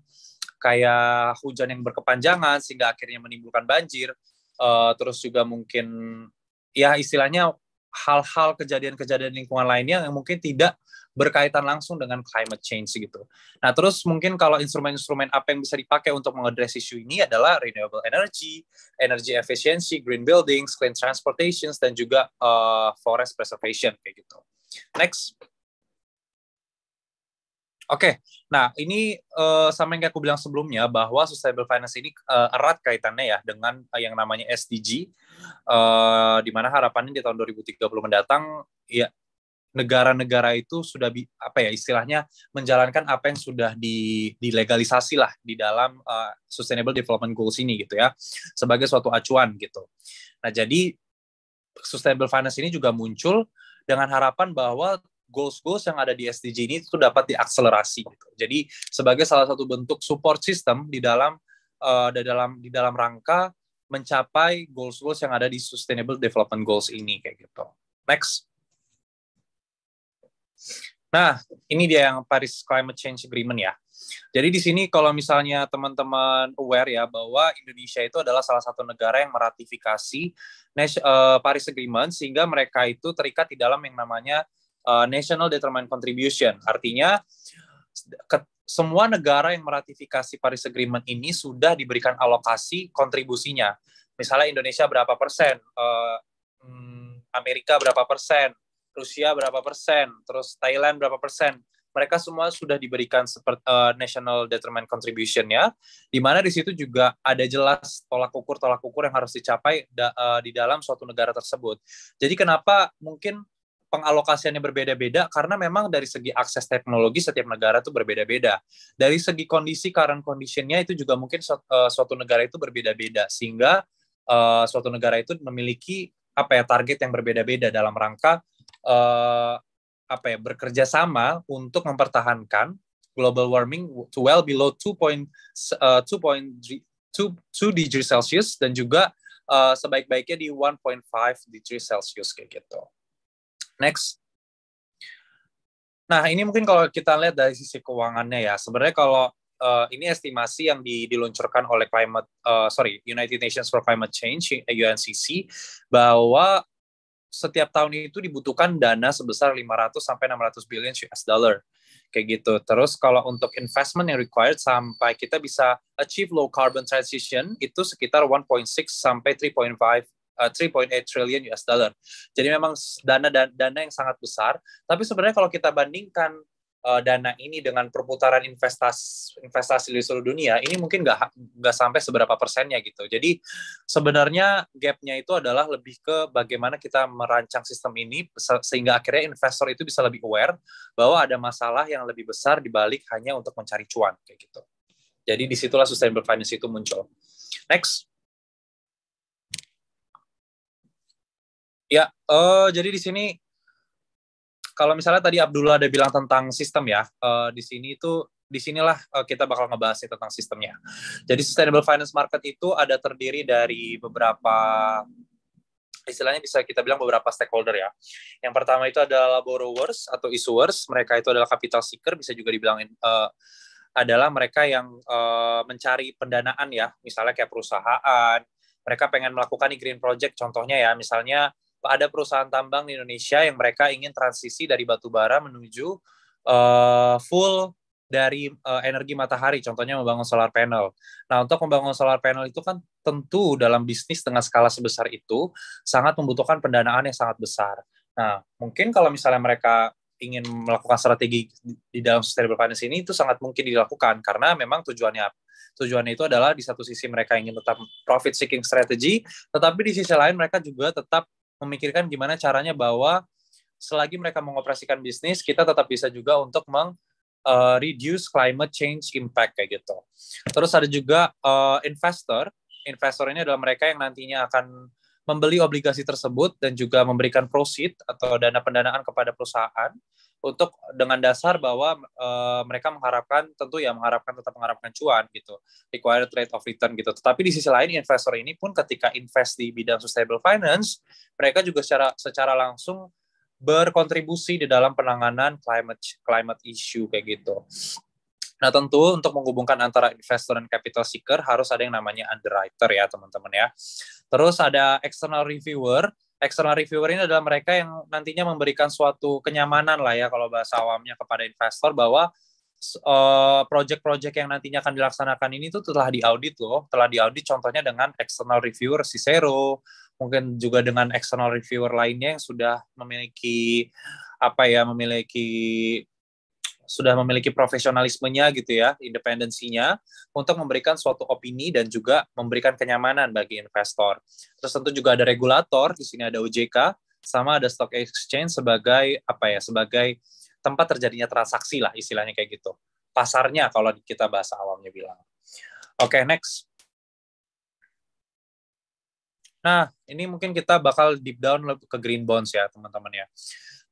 Speaker 5: kayak hujan yang berkepanjangan sehingga akhirnya menimbulkan banjir. Uh, terus juga mungkin ya istilahnya hal-hal kejadian-kejadian lingkungan lainnya yang mungkin tidak berkaitan langsung dengan climate change gitu. Nah, terus mungkin kalau instrumen-instrumen apa yang bisa dipakai untuk mengadres isu ini adalah renewable energy, energy efficiency, green buildings, clean transportation, dan juga uh, forest preservation kayak gitu. Next. Oke, okay. nah ini uh, sama yang aku bilang sebelumnya bahwa sustainable finance ini uh, erat kaitannya ya dengan uh, yang namanya SDG, uh, di mana harapannya di tahun 2030 mendatang ya negara-negara itu sudah bi, apa ya istilahnya menjalankan apa yang sudah di, dilegalisasi lah di dalam uh, Sustainable Development Goals ini gitu ya sebagai suatu acuan gitu. Nah jadi Sustainable Finance ini juga muncul dengan harapan bahwa goals-goals yang ada di SDG ini itu dapat diakselerasi gitu. Jadi sebagai salah satu bentuk support system di dalam uh, dalam di dalam rangka mencapai goals-goals yang ada di Sustainable Development Goals ini kayak gitu. Next. Nah, ini dia yang Paris Climate Change Agreement ya. Jadi di sini kalau misalnya teman-teman aware ya bahwa Indonesia itu adalah salah satu negara yang meratifikasi eh, Paris Agreement sehingga mereka itu terikat di dalam yang namanya eh, National Determined Contribution. Artinya semua negara yang meratifikasi Paris Agreement ini sudah diberikan alokasi kontribusinya. Misalnya Indonesia berapa persen, eh, hmm, Amerika berapa persen, Rusia berapa persen, terus Thailand berapa persen. Mereka semua sudah diberikan seperti uh, eh, national determined contribution ya, di mana di situ juga ada jelas tolak ukur tolak ukur yang harus dicapai da, uh, di dalam suatu negara tersebut. Jadi kenapa mungkin pengalokasiannya berbeda-beda karena memang dari segi akses teknologi setiap negara itu berbeda-beda. Dari segi kondisi current conditionnya itu juga mungkin suatu, uh, eh, suatu negara itu berbeda-beda sehingga uh, suatu negara itu memiliki apa ya target yang berbeda-beda dalam rangka uh, apa ya bekerja sama untuk mempertahankan global warming to well below 2.2 uh, degree Celsius dan juga uh, sebaik-baiknya di 1.5 degree Celsius kayak gitu. Next. Nah, ini mungkin kalau kita lihat dari sisi keuangannya ya. Sebenarnya kalau uh, ini estimasi yang di, diluncurkan oleh climate uh, sorry United Nations for Climate Change UNCC bahwa setiap tahun itu dibutuhkan dana sebesar 500 sampai 600 billion US dollar. Kayak gitu. Terus kalau untuk investment yang required sampai kita bisa achieve low carbon transition itu sekitar 1.6 sampai 3.5 uh, 3.8 trillion US dollar. Jadi memang dana dana yang sangat besar, tapi sebenarnya kalau kita bandingkan uh, dana ini dengan perputaran investasi investasi di seluruh dunia ini mungkin nggak nggak sampai seberapa persennya gitu jadi sebenarnya gapnya itu adalah lebih ke bagaimana kita merancang sistem ini sehingga akhirnya investor itu bisa lebih aware bahwa ada masalah yang lebih besar dibalik hanya untuk mencari cuan kayak gitu jadi disitulah sustainable finance itu muncul next Ya, uh, jadi di sini kalau misalnya tadi Abdullah ada bilang tentang sistem ya, uh, di sini itu di sinilah uh, kita bakal ngebahas tentang sistemnya. Jadi sustainable finance market itu ada terdiri dari beberapa istilahnya bisa kita bilang beberapa stakeholder ya. Yang pertama itu adalah borrowers atau issuers, mereka itu adalah capital seeker bisa juga dibilang uh, eh, adalah mereka yang uh, mencari pendanaan ya, misalnya kayak perusahaan, mereka pengen melakukan green project contohnya ya, misalnya ada perusahaan tambang di Indonesia yang mereka ingin transisi dari batu bara menuju uh, full dari uh, energi matahari, contohnya membangun solar panel. Nah, untuk membangun solar panel itu kan tentu dalam bisnis dengan skala sebesar itu sangat membutuhkan pendanaan yang sangat besar. Nah, mungkin kalau misalnya mereka ingin melakukan strategi di dalam sustainable finance ini itu sangat mungkin dilakukan karena memang tujuannya tujuannya itu adalah di satu sisi mereka ingin tetap profit seeking strategy, tetapi di sisi lain mereka juga tetap memikirkan gimana caranya bahwa selagi mereka mengoperasikan bisnis, kita tetap bisa juga untuk meng uh, reduce climate change impact kayak gitu. Terus ada juga uh, investor. Investor ini adalah mereka yang nantinya akan membeli obligasi tersebut dan juga memberikan proceed atau dana pendanaan kepada perusahaan untuk dengan dasar bahwa uh, mereka mengharapkan tentu ya mengharapkan tetap mengharapkan cuan gitu required rate of return gitu tetapi di sisi lain investor ini pun ketika invest di bidang sustainable finance mereka juga secara secara langsung berkontribusi di dalam penanganan climate climate issue kayak gitu Nah, tentu untuk menghubungkan antara investor dan capital seeker harus ada yang namanya underwriter ya, teman-teman ya. Terus ada external reviewer external reviewer ini adalah mereka yang nantinya memberikan suatu kenyamanan lah ya kalau bahasa awamnya kepada investor bahwa uh, project-project yang nantinya akan dilaksanakan ini tuh telah diaudit loh, telah diaudit contohnya dengan external reviewer Cicero, mungkin juga dengan external reviewer lainnya yang sudah memiliki apa ya, memiliki sudah memiliki profesionalismenya gitu ya, independensinya untuk memberikan suatu opini dan juga memberikan kenyamanan bagi investor. Terus tentu juga ada regulator, di sini ada OJK, sama ada stock exchange sebagai apa ya, sebagai tempat terjadinya transaksi lah istilahnya kayak gitu. Pasarnya kalau kita bahasa awamnya bilang. Oke, okay, next. Nah, ini mungkin kita bakal deep down ke green bonds ya, teman-teman ya.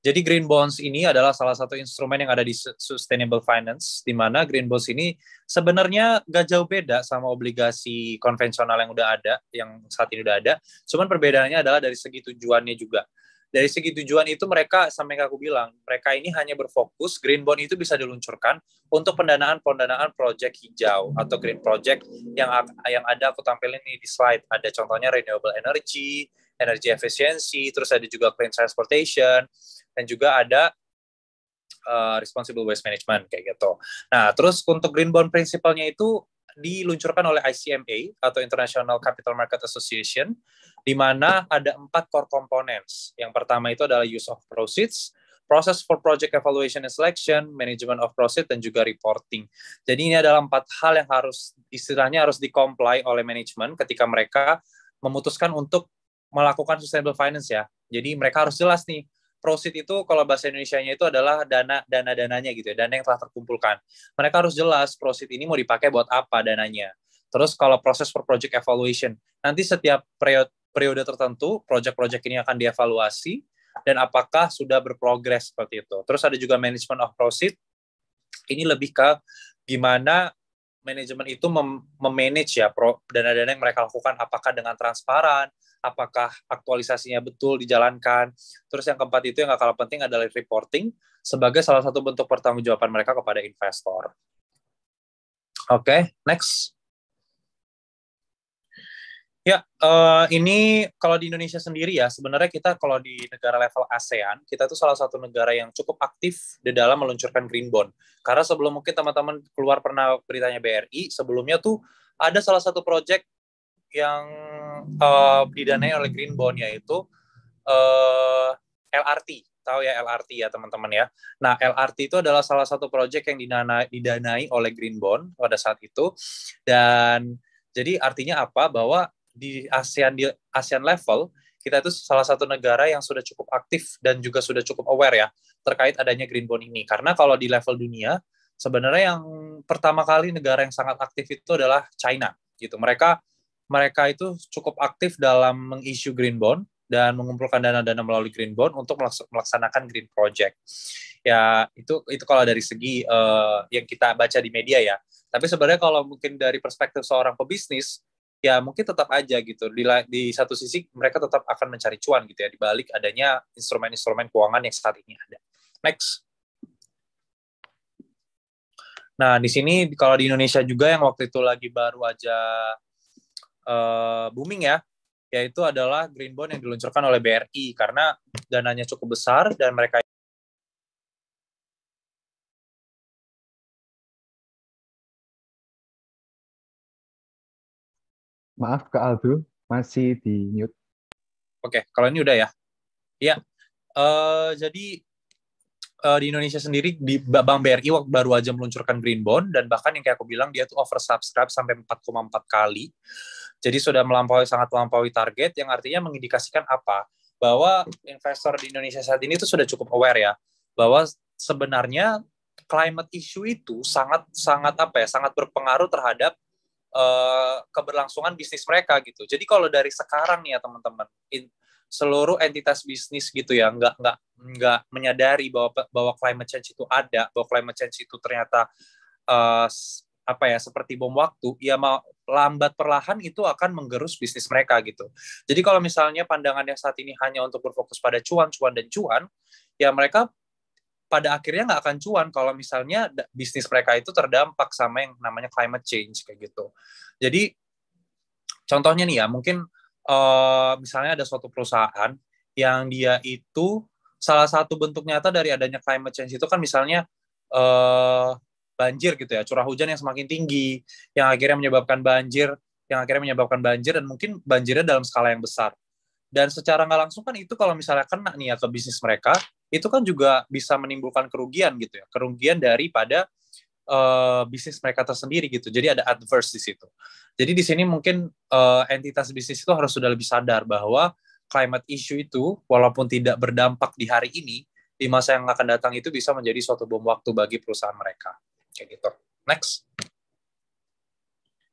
Speaker 5: Jadi green bonds ini adalah salah satu instrumen yang ada di sustainable finance, di mana green bonds ini sebenarnya gak jauh beda sama obligasi konvensional yang udah ada, yang saat ini udah ada. Cuman perbedaannya adalah dari segi tujuannya juga. Dari segi tujuan itu mereka, sampai yang aku bilang, mereka ini hanya berfokus, green bond itu bisa diluncurkan untuk pendanaan-pendanaan proyek hijau atau green project yang yang ada aku tampilin nih di slide. Ada contohnya renewable energy, energi efisiensi, terus ada juga clean transportation, dan juga ada uh, responsible waste management kayak gitu. Nah, terus untuk green bond prinsipalnya itu diluncurkan oleh ICMA atau International Capital Market Association, di mana ada empat core components. Yang pertama itu adalah use of proceeds, process for project evaluation and selection, management of proceeds, dan juga reporting. Jadi ini adalah empat hal yang harus istilahnya harus dikomply oleh manajemen ketika mereka memutuskan untuk melakukan sustainable finance ya. Jadi mereka harus jelas nih proceed itu kalau bahasa Indonesia-nya itu adalah dana dana dananya gitu ya, dana yang telah terkumpulkan. Mereka harus jelas proceed ini mau dipakai buat apa dananya. Terus kalau proses per project evaluation, nanti setiap periode periode tertentu project-project ini akan dievaluasi dan apakah sudah berprogres seperti itu. Terus ada juga management of proceed. Ini lebih ke gimana manajemen itu mem memanage ya dana-dana yang mereka lakukan apakah dengan transparan apakah aktualisasinya betul dijalankan terus yang keempat itu yang gak kalah penting adalah reporting sebagai salah satu bentuk pertanggungjawaban mereka kepada investor oke okay, next Ya, uh, ini kalau di Indonesia sendiri ya, sebenarnya kita kalau di negara level ASEAN, kita tuh salah satu negara yang cukup aktif di dalam meluncurkan green bond. Karena sebelum mungkin teman-teman keluar pernah beritanya BRI, sebelumnya tuh ada salah satu project yang uh, didanai oleh green bond yaitu uh, eh, LRT. Tahu ya LRT ya teman-teman ya. Nah, LRT itu adalah salah satu project yang didanai, didanai oleh green bond pada saat itu dan jadi artinya apa bahwa di ASEAN di ASEAN level kita itu salah satu negara yang sudah cukup aktif dan juga sudah cukup aware ya terkait adanya green bond ini karena kalau di level dunia sebenarnya yang pertama kali negara yang sangat aktif itu adalah China gitu mereka mereka itu cukup aktif dalam mengisu green bond dan mengumpulkan dana-dana melalui green bond untuk melaksanakan green project. Ya, itu itu kalau dari segi uh, yang kita baca di media ya. Tapi sebenarnya kalau mungkin dari perspektif seorang pebisnis, ya mungkin tetap aja gitu di, di satu sisi mereka tetap akan mencari cuan gitu ya dibalik adanya instrumen-instrumen keuangan yang saat ini ada. Next. Nah di sini kalau di Indonesia juga yang waktu itu lagi baru aja uh, booming ya, yaitu adalah green bond yang diluncurkan oleh BRI karena dananya cukup besar dan mereka
Speaker 4: Maaf ke Aldo, masih di mute.
Speaker 5: Oke, kalau ini udah ya. Iya. Uh, jadi uh, di Indonesia sendiri di Bank BRI waktu baru aja meluncurkan green bond dan bahkan yang kayak aku bilang dia tuh oversubscribe sampai 4,4 kali. Jadi sudah melampaui sangat melampaui target yang artinya mengindikasikan apa? Bahwa investor di Indonesia saat ini itu sudah cukup aware ya bahwa sebenarnya climate issue itu sangat sangat apa ya sangat berpengaruh terhadap Eh, keberlangsungan bisnis mereka gitu. Jadi kalau dari sekarang ya teman-teman, seluruh entitas bisnis gitu ya nggak nggak nggak menyadari bahwa bahwa climate change itu ada, bahwa climate change itu ternyata uh, apa ya seperti bom waktu, ya mau lambat perlahan itu akan menggerus bisnis mereka gitu. Jadi kalau misalnya pandangan yang saat ini hanya untuk berfokus pada cuan, cuan dan cuan, ya mereka pada akhirnya nggak akan cuan kalau misalnya bisnis mereka itu terdampak sama yang namanya climate change kayak gitu. Jadi contohnya nih ya, mungkin uh, misalnya ada suatu perusahaan yang dia itu salah satu bentuk nyata dari adanya climate change itu kan misalnya uh, banjir gitu ya, curah hujan yang semakin tinggi yang akhirnya menyebabkan banjir, yang akhirnya menyebabkan banjir dan mungkin banjirnya dalam skala yang besar. Dan secara nggak langsung kan itu kalau misalnya kena nih ya ke bisnis mereka, itu kan juga bisa menimbulkan kerugian gitu ya kerugian daripada uh, bisnis mereka tersendiri gitu jadi ada adverse di situ jadi di sini mungkin uh, entitas bisnis itu harus sudah lebih sadar bahwa climate issue itu walaupun tidak berdampak di hari ini di masa yang akan datang itu bisa menjadi suatu bom waktu bagi perusahaan mereka kayak gitu next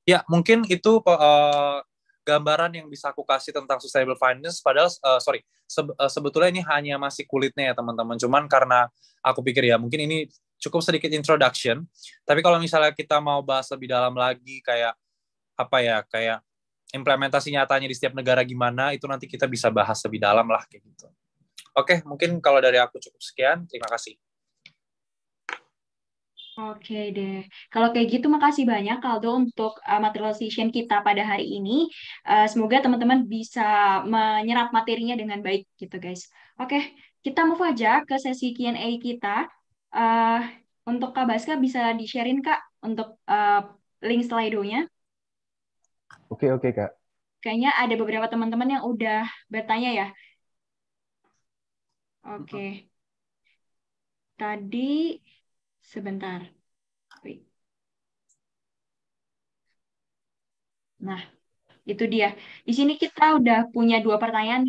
Speaker 5: ya mungkin itu uh, gambaran yang bisa aku kasih tentang sustainable finance padahal uh, sorry se uh, sebetulnya ini hanya masih kulitnya ya teman-teman cuman karena aku pikir ya mungkin ini cukup sedikit introduction tapi kalau misalnya kita mau bahas lebih dalam lagi kayak apa ya kayak implementasi nyatanya di setiap negara gimana itu nanti kita bisa bahas lebih dalam lah kayak gitu oke mungkin kalau dari aku cukup sekian terima kasih
Speaker 2: Oke deh. Kalau kayak gitu makasih banyak Aldo untuk uh, material session kita pada hari ini. Uh, semoga teman-teman bisa menyerap materinya dengan baik gitu guys. Oke, kita move aja ke sesi Q&A kita. Uh, untuk Kak Baska bisa di-sharein Kak untuk uh, link slide nya Oke, oke Kak. Kayaknya ada beberapa teman-teman yang udah bertanya ya. Oke. Tadi Sebentar. Nah, itu dia. Di sini kita udah punya dua pertanyaan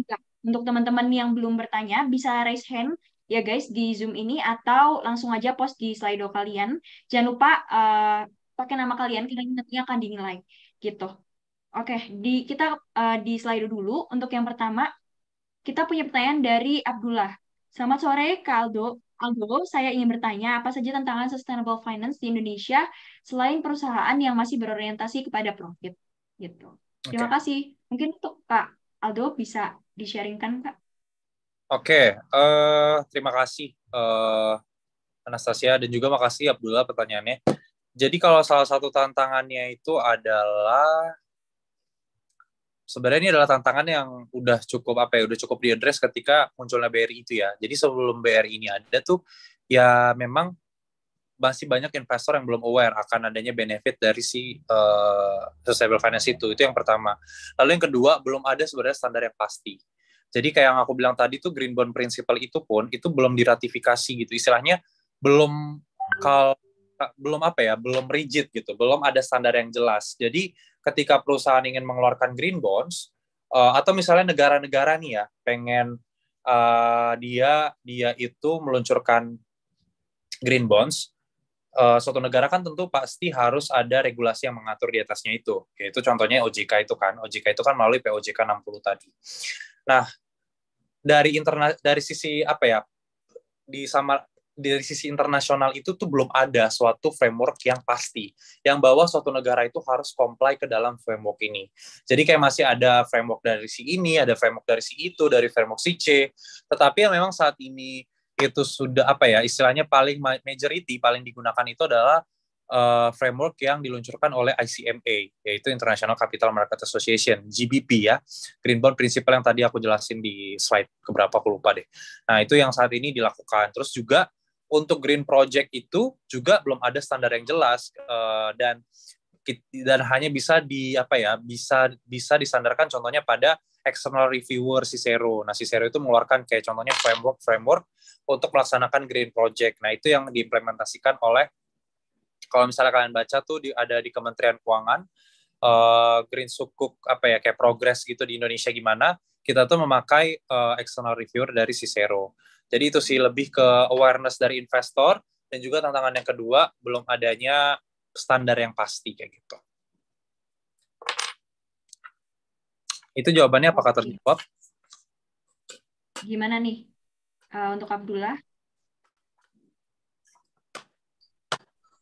Speaker 2: Untuk teman-teman yang belum bertanya, bisa raise hand ya guys di Zoom ini atau langsung aja post di Slido kalian. Jangan lupa uh, pakai nama kalian karena nantinya akan dinilai gitu. Oke, di kita uh, di Slido dulu. Untuk yang pertama, kita punya pertanyaan dari Abdullah. Selamat sore, Kaldo. Aldo, saya ingin bertanya apa saja tantangan sustainable finance di Indonesia selain perusahaan yang masih berorientasi kepada profit gitu. Terima kasih. Mungkin untuk Kak Aldo bisa di-sharingkan Kak.
Speaker 5: Oke, okay. uh, eh, terima kasih uh, Anastasia dan juga makasih Abdullah pertanyaannya. Jadi kalau salah satu tantangannya itu adalah sebenarnya ini adalah tantangan yang udah cukup apa ya udah cukup diadres ketika munculnya BRI itu ya jadi sebelum BRI ini ada tuh ya memang masih banyak investor yang belum aware akan adanya benefit dari si uh, sustainable finance itu itu yang pertama lalu yang kedua belum ada sebenarnya standar yang pasti jadi kayak yang aku bilang tadi tuh green bond principle itu pun itu belum diratifikasi gitu istilahnya belum kalau Eh, belum apa ya belum rigid gitu belum ada standar yang jelas jadi ketika perusahaan ingin mengeluarkan green bonds uh, atau misalnya negara-negara nih ya pengen uh, dia dia itu meluncurkan green bonds uh, suatu negara kan tentu pasti harus ada regulasi yang mengatur di atasnya itu yaitu contohnya OJK itu kan OJK itu kan melalui POJK 60 tadi nah dari internal dari sisi apa ya di sama dari sisi internasional itu tuh belum ada suatu framework yang pasti yang bahwa suatu negara itu harus comply ke dalam framework ini. Jadi kayak masih ada framework dari si ini, ada framework dari si itu, dari framework si C. Tetapi yang memang saat ini itu sudah apa ya istilahnya paling majority paling digunakan itu adalah uh, framework yang diluncurkan oleh ICMA yaitu International Capital Market Association GBP ya green bond Principle yang tadi aku jelasin di slide keberapa aku lupa deh. Nah itu yang saat ini dilakukan. Terus juga untuk green project itu juga belum ada standar yang jelas uh, dan dan hanya bisa di apa ya bisa bisa disandarkan contohnya pada external reviewer Cicero. Nah, Cicero itu mengeluarkan kayak contohnya framework framework untuk melaksanakan green project. Nah, itu yang diimplementasikan oleh kalau misalnya kalian baca tuh di, ada di Kementerian Keuangan uh, green sukuk apa ya kayak progress gitu di Indonesia gimana kita tuh memakai uh, external reviewer dari Cicero. Jadi itu sih lebih ke awareness dari investor dan juga tantangan yang kedua belum adanya standar yang pasti kayak gitu. Itu jawabannya apakah terjawab?
Speaker 2: Gimana nih uh, untuk Abdullah?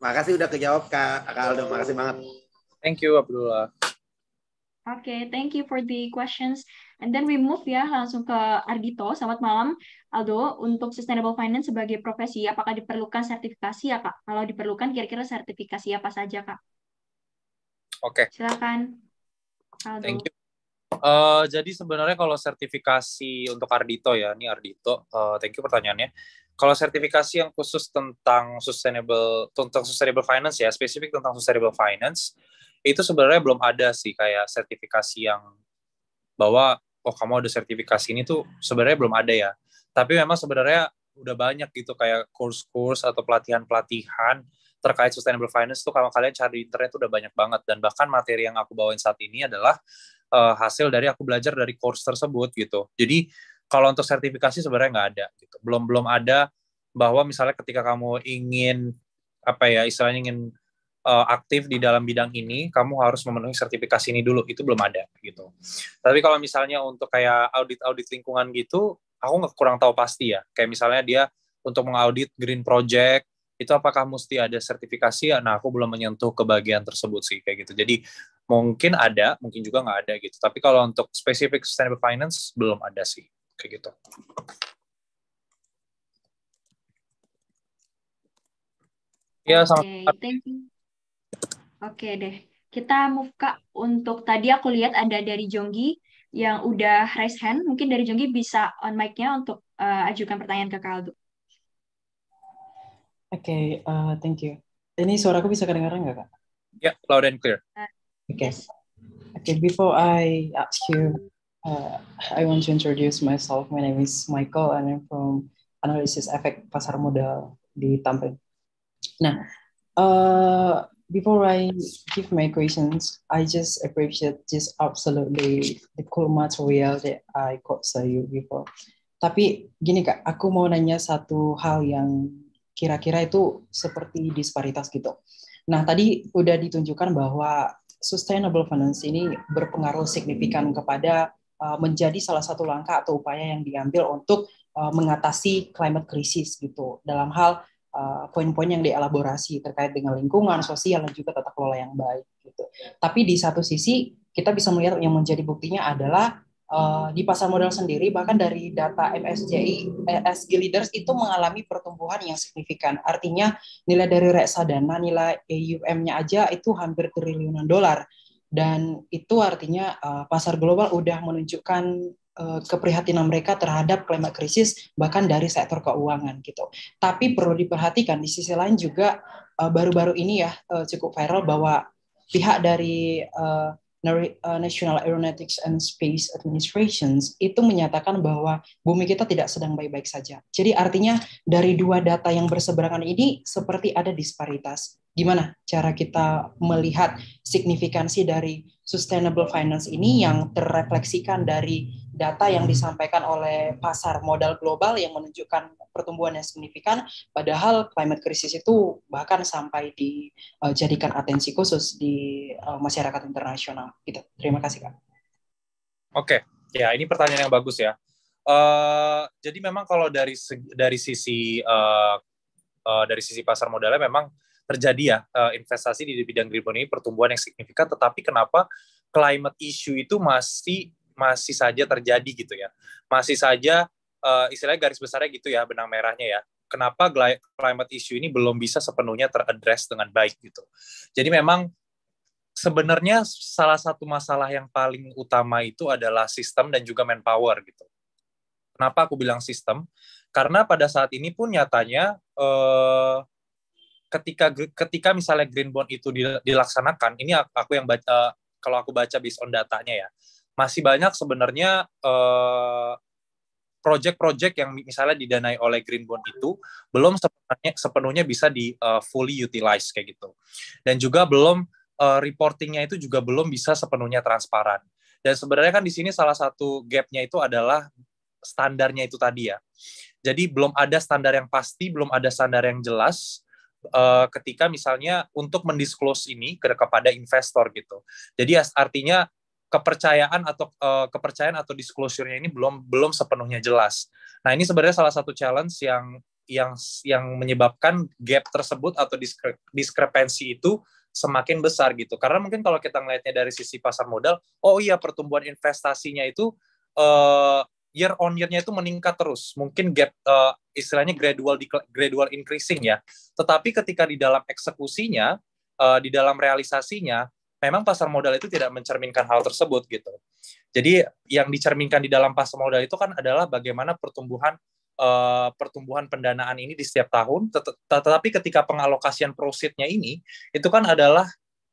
Speaker 3: Makasih udah kejawab Kak, Kak Aldo, makasih banget. Thank you
Speaker 5: Abdullah.
Speaker 2: Okay, thank you for the questions. And then we move ya langsung ke Ardito. Selamat malam Aldo. Untuk sustainable finance sebagai profesi, apakah diperlukan sertifikasi ya kak? Kalau diperlukan, kira-kira sertifikasi apa saja kak? Oke. Okay. Silakan. Aldo. Thank
Speaker 4: you.
Speaker 5: Uh, jadi sebenarnya kalau sertifikasi untuk Ardito ya, ini Ardito, uh, eh, thank you pertanyaannya. Kalau sertifikasi yang khusus tentang sustainable tentang sustainable finance ya, spesifik tentang sustainable finance, itu sebenarnya belum ada sih kayak sertifikasi yang bahwa oh kamu ada sertifikasi ini tuh sebenarnya belum ada ya. Tapi memang sebenarnya udah banyak gitu kayak kurs-kurs atau pelatihan-pelatihan terkait sustainable finance tuh kalau kalian cari di internet tuh udah banyak banget dan bahkan materi yang aku bawain saat ini adalah uh, hasil dari aku belajar dari kurs tersebut gitu. Jadi kalau untuk sertifikasi sebenarnya nggak ada gitu. Belum belum ada bahwa misalnya ketika kamu ingin apa ya istilahnya ingin uh, aktif di dalam bidang ini, kamu harus memenuhi sertifikasi ini dulu. Itu belum ada gitu. Tapi kalau misalnya untuk kayak audit-audit lingkungan gitu, aku nggak kurang tahu pasti ya. Kayak misalnya dia untuk mengaudit green project itu apakah mesti ada sertifikasi? Ya? Nah, aku belum menyentuh ke bagian tersebut sih kayak gitu. Jadi mungkin ada, mungkin juga nggak ada gitu. Tapi kalau untuk spesifik sustainable finance belum ada sih kayak gitu.
Speaker 1: Ya, sama. Okay,
Speaker 2: thank you. Oke deh, kita move kak untuk tadi aku lihat ada dari Jonggi yang udah raise hand. Mungkin dari Jonggi bisa on mic-nya untuk uh, ajukan pertanyaan ke Kaldu.
Speaker 6: Oke, okay, uh, eh, thank you. Ini suaraku bisa kedengaran nggak kak?
Speaker 5: Ya, yeah, loud and clear. Eh,
Speaker 6: Oke. okay. Okay, before I ask you, uh, I want to introduce myself. My name is Michael and I'm from Analysis Effect Pasar Modal di Tampen. Nah, uh, before I give my questions, I just appreciate this absolutely the cool material that I got so you before. Tapi gini kak, aku mau nanya satu hal yang kira-kira itu seperti disparitas gitu. Nah tadi udah ditunjukkan bahwa sustainable finance ini berpengaruh signifikan kepada uh, menjadi salah satu langkah atau upaya yang diambil untuk uh, mengatasi climate crisis gitu. Dalam hal Eh, poin-poin yang dielaborasi terkait dengan lingkungan, sosial dan juga tata kelola yang baik gitu. Tapi di satu sisi kita bisa melihat yang menjadi buktinya adalah uh, di pasar modal sendiri bahkan dari data MSCI ESG Leaders itu mengalami pertumbuhan yang signifikan. Artinya nilai dari reksadana, nilai EUM-nya aja itu hampir triliunan dolar dan itu artinya uh, pasar global udah menunjukkan Eh, keprihatinan mereka terhadap klimat krisis bahkan dari sektor keuangan gitu. Tapi perlu diperhatikan di sisi lain juga eh, baru-baru ini ya eh, cukup viral bahwa pihak dari National Aeronautics and Space Administrations itu menyatakan bahwa bumi kita tidak sedang baik-baik saja. Jadi artinya dari dua data yang berseberangan ini seperti ada disparitas. Gimana cara kita melihat signifikansi dari sustainable finance ini yang terrefleksikan dari data yang disampaikan oleh pasar modal global yang menunjukkan pertumbuhan yang signifikan, padahal climate crisis itu bahkan sampai dijadikan atensi khusus di eh, masyarakat internasional. Gitu. Terima kasih, Kak.
Speaker 5: Oke, ya ini pertanyaan yang bagus ya. Uh, jadi memang kalau dari dari sisi uh, uh, dari sisi pasar modalnya memang terjadi ya uh, investasi di bidang green bond ini pertumbuhan yang signifikan, tetapi kenapa climate issue itu masih masih saja terjadi gitu ya, masih saja uh, istilahnya garis besarnya gitu ya benang merahnya ya. Kenapa climate issue ini belum bisa sepenuhnya teradres dengan baik gitu. Jadi memang sebenarnya salah satu masalah yang paling utama itu adalah sistem dan juga manpower gitu. Kenapa aku bilang sistem? Karena pada saat ini pun nyatanya eh, ketika ketika misalnya green bond itu dilaksanakan ini aku yang baca eh, kalau aku baca based on datanya ya masih banyak sebenarnya eh, project-project yang misalnya didanai oleh green bond itu belum sepenuhnya, sepenuhnya bisa di uh, fully utilize kayak gitu dan juga belum uh, reportingnya itu juga belum bisa sepenuhnya transparan dan sebenarnya kan di sini salah satu gapnya itu adalah standarnya itu tadi ya jadi belum ada standar yang pasti belum ada standar yang jelas uh, ketika misalnya untuk mendisclose ini ke kepada investor gitu. Jadi artinya kepercayaan atau uh, kepercayaan atau disclosure-nya ini belum belum sepenuhnya jelas. Nah, ini sebenarnya salah satu challenge yang yang yang menyebabkan gap tersebut atau diskre, diskrepensi itu semakin besar gitu. Karena mungkin kalau kita melihatnya dari sisi pasar modal, oh iya pertumbuhan investasinya itu uh, year on year-nya itu meningkat terus. Mungkin gap uh, istilahnya gradual gradual increasing ya. Tetapi ketika di dalam eksekusinya, uh, di dalam realisasinya, memang pasar modal itu tidak mencerminkan hal tersebut gitu. Jadi yang dicerminkan di dalam pasar modal itu kan adalah bagaimana pertumbuhan uh, pertumbuhan pendanaan ini di setiap tahun. Tet tetapi ketika pengalokasian proceednya ini, itu kan adalah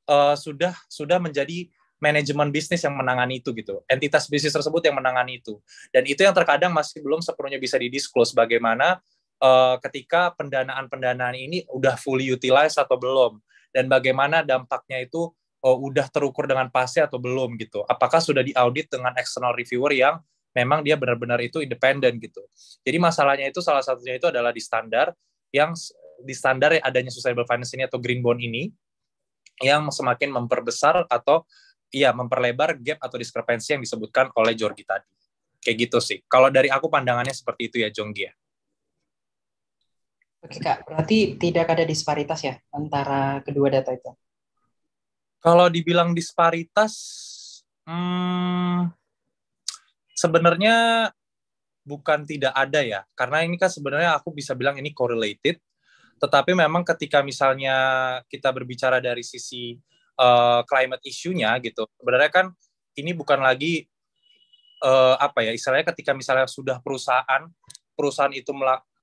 Speaker 5: uh, sudah sudah menjadi manajemen bisnis yang menangani itu gitu. Entitas bisnis tersebut yang menangani itu. Dan itu yang terkadang masih belum sepenuhnya bisa didisclose bagaimana uh, ketika pendanaan-pendanaan ini udah fully utilized atau belum dan bagaimana dampaknya itu uh, udah terukur dengan pasti atau belum gitu. Apakah sudah diaudit dengan external reviewer yang memang dia benar-benar itu independen gitu. Jadi masalahnya itu salah satunya itu adalah di standar yang di standar adanya sustainable finance ini atau green bond ini yang semakin memperbesar atau iya memperlebar gap atau diskrepensi yang disebutkan oleh Jorgi tadi. Kayak gitu sih. Kalau dari aku pandangannya seperti itu ya Jonggi ya.
Speaker 6: Oke Kak, berarti tidak ada disparitas ya antara kedua data itu? Kalau
Speaker 5: dibilang disparitas, hmm, sebenarnya bukan tidak ada ya. Karena ini kan sebenarnya aku bisa bilang ini correlated, tetapi memang ketika misalnya kita berbicara dari sisi uh, climate issue-nya gitu. Sebenarnya kan ini bukan lagi uh, apa ya istilahnya ketika misalnya sudah perusahaan perusahaan itu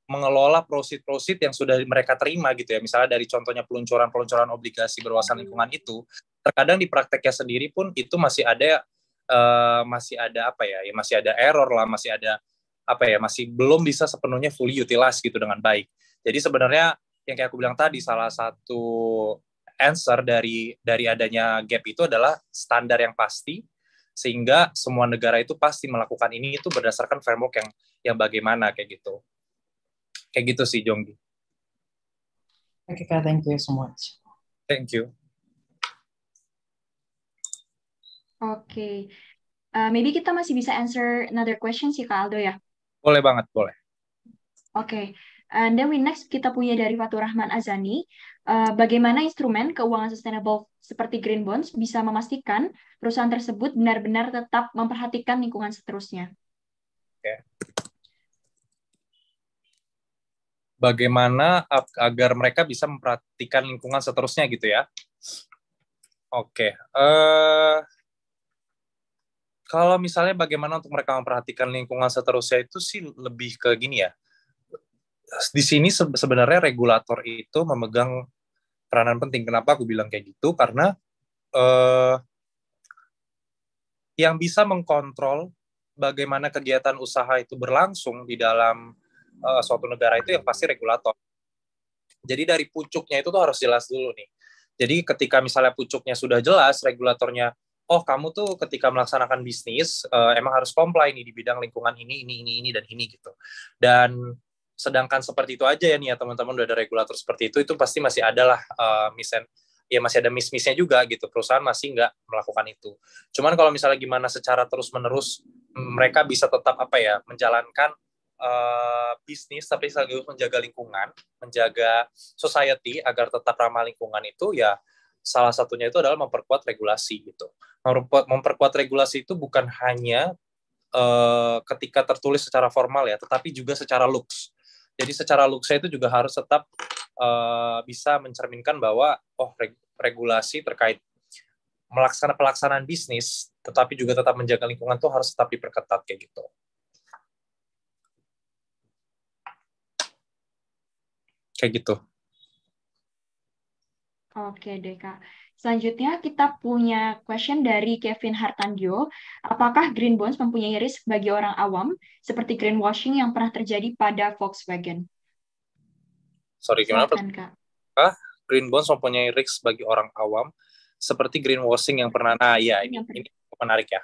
Speaker 5: mengelola proceed-proceed yang sudah mereka terima gitu ya. Misalnya dari contohnya peluncuran-peluncuran obligasi berwawasan hmm. lingkungan itu, terkadang di prakteknya sendiri pun itu masih ada uh, masih ada apa ya? Ya masih ada error lah, masih ada apa ya? Masih belum bisa sepenuhnya fully utilize gitu dengan baik. Jadi sebenarnya yang kayak aku bilang tadi salah satu answer dari dari adanya gap itu adalah standar yang pasti sehingga semua negara itu pasti melakukan ini itu berdasarkan framework yang yang bagaimana kayak gitu kayak gitu sih Jonggi.
Speaker 6: Oke okay, kak, thank you so much.
Speaker 5: Thank you.
Speaker 2: Oke, okay. uh, eh, maybe kita masih bisa answer another question sih kak Aldo ya.
Speaker 5: Boleh banget, boleh.
Speaker 2: Oke, okay. And then we next kita punya dari Fatur Rahman Azani, uh, bagaimana instrumen keuangan sustainable seperti green bonds bisa memastikan perusahaan tersebut benar-benar tetap memperhatikan lingkungan seterusnya.
Speaker 5: Okay. Bagaimana agar mereka bisa memperhatikan lingkungan seterusnya gitu ya? Oke, okay. uh, eh, kalau misalnya bagaimana untuk mereka memperhatikan lingkungan seterusnya itu sih lebih ke gini ya di sini sebenarnya regulator itu memegang peranan penting. Kenapa aku bilang kayak gitu? Karena eh, yang bisa mengkontrol bagaimana kegiatan usaha itu berlangsung di dalam eh, suatu negara itu yang pasti regulator. Jadi dari pucuknya itu tuh harus jelas dulu nih. Jadi ketika misalnya pucuknya sudah jelas, regulatornya, oh kamu tuh ketika melaksanakan bisnis uh, emang harus comply nih di bidang lingkungan ini, ini, ini, ini dan ini gitu. Dan sedangkan seperti itu aja ya nih ya teman-teman udah ada regulator seperti itu itu pasti masih ada lah uh, eh, misen ya masih ada miss misnya juga gitu perusahaan masih nggak melakukan itu cuman kalau misalnya gimana secara terus menerus mereka bisa tetap apa ya menjalankan uh, bisnis tapi sekaligus menjaga lingkungan menjaga society agar tetap ramah lingkungan itu ya salah satunya itu adalah memperkuat regulasi gitu memperkuat, memperkuat regulasi itu bukan hanya eh, ketika tertulis secara formal ya tetapi juga secara looks jadi secara looks itu juga harus tetap uh, bisa mencerminkan bahwa oh reg regulasi terkait melaksanakan pelaksanaan bisnis tetapi juga tetap menjaga lingkungan itu harus tetap diperketat kayak gitu. Kayak gitu.
Speaker 2: Oke deh kak. Selanjutnya kita punya question dari Kevin Hartandio. Apakah green bonds mempunyai risk bagi orang awam seperti greenwashing yang pernah terjadi pada Volkswagen?
Speaker 5: Sorry, gimana Silakan, Kak. Green bonds mempunyai risk bagi orang awam seperti greenwashing yang pernah. Nah, ya ini, ini menarik ya.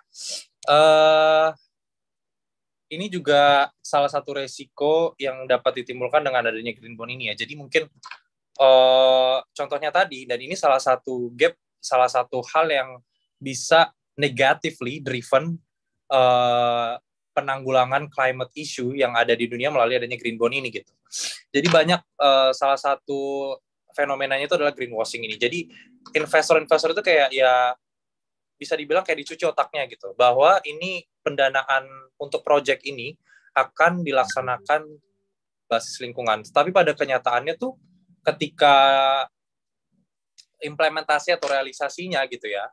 Speaker 5: Uh, ini juga salah satu resiko yang dapat ditimbulkan dengan adanya green bond ini ya. Jadi mungkin uh, contohnya tadi dan ini salah satu gap salah satu hal yang bisa negatively driven uh, penanggulangan climate issue yang ada di dunia melalui adanya green bond ini gitu. Jadi banyak uh, salah satu fenomenanya itu adalah greenwashing ini. Jadi investor-investor itu kayak ya bisa dibilang kayak dicuci otaknya gitu bahwa ini pendanaan untuk project ini akan dilaksanakan basis lingkungan. Tapi pada kenyataannya tuh ketika implementasi atau realisasinya gitu ya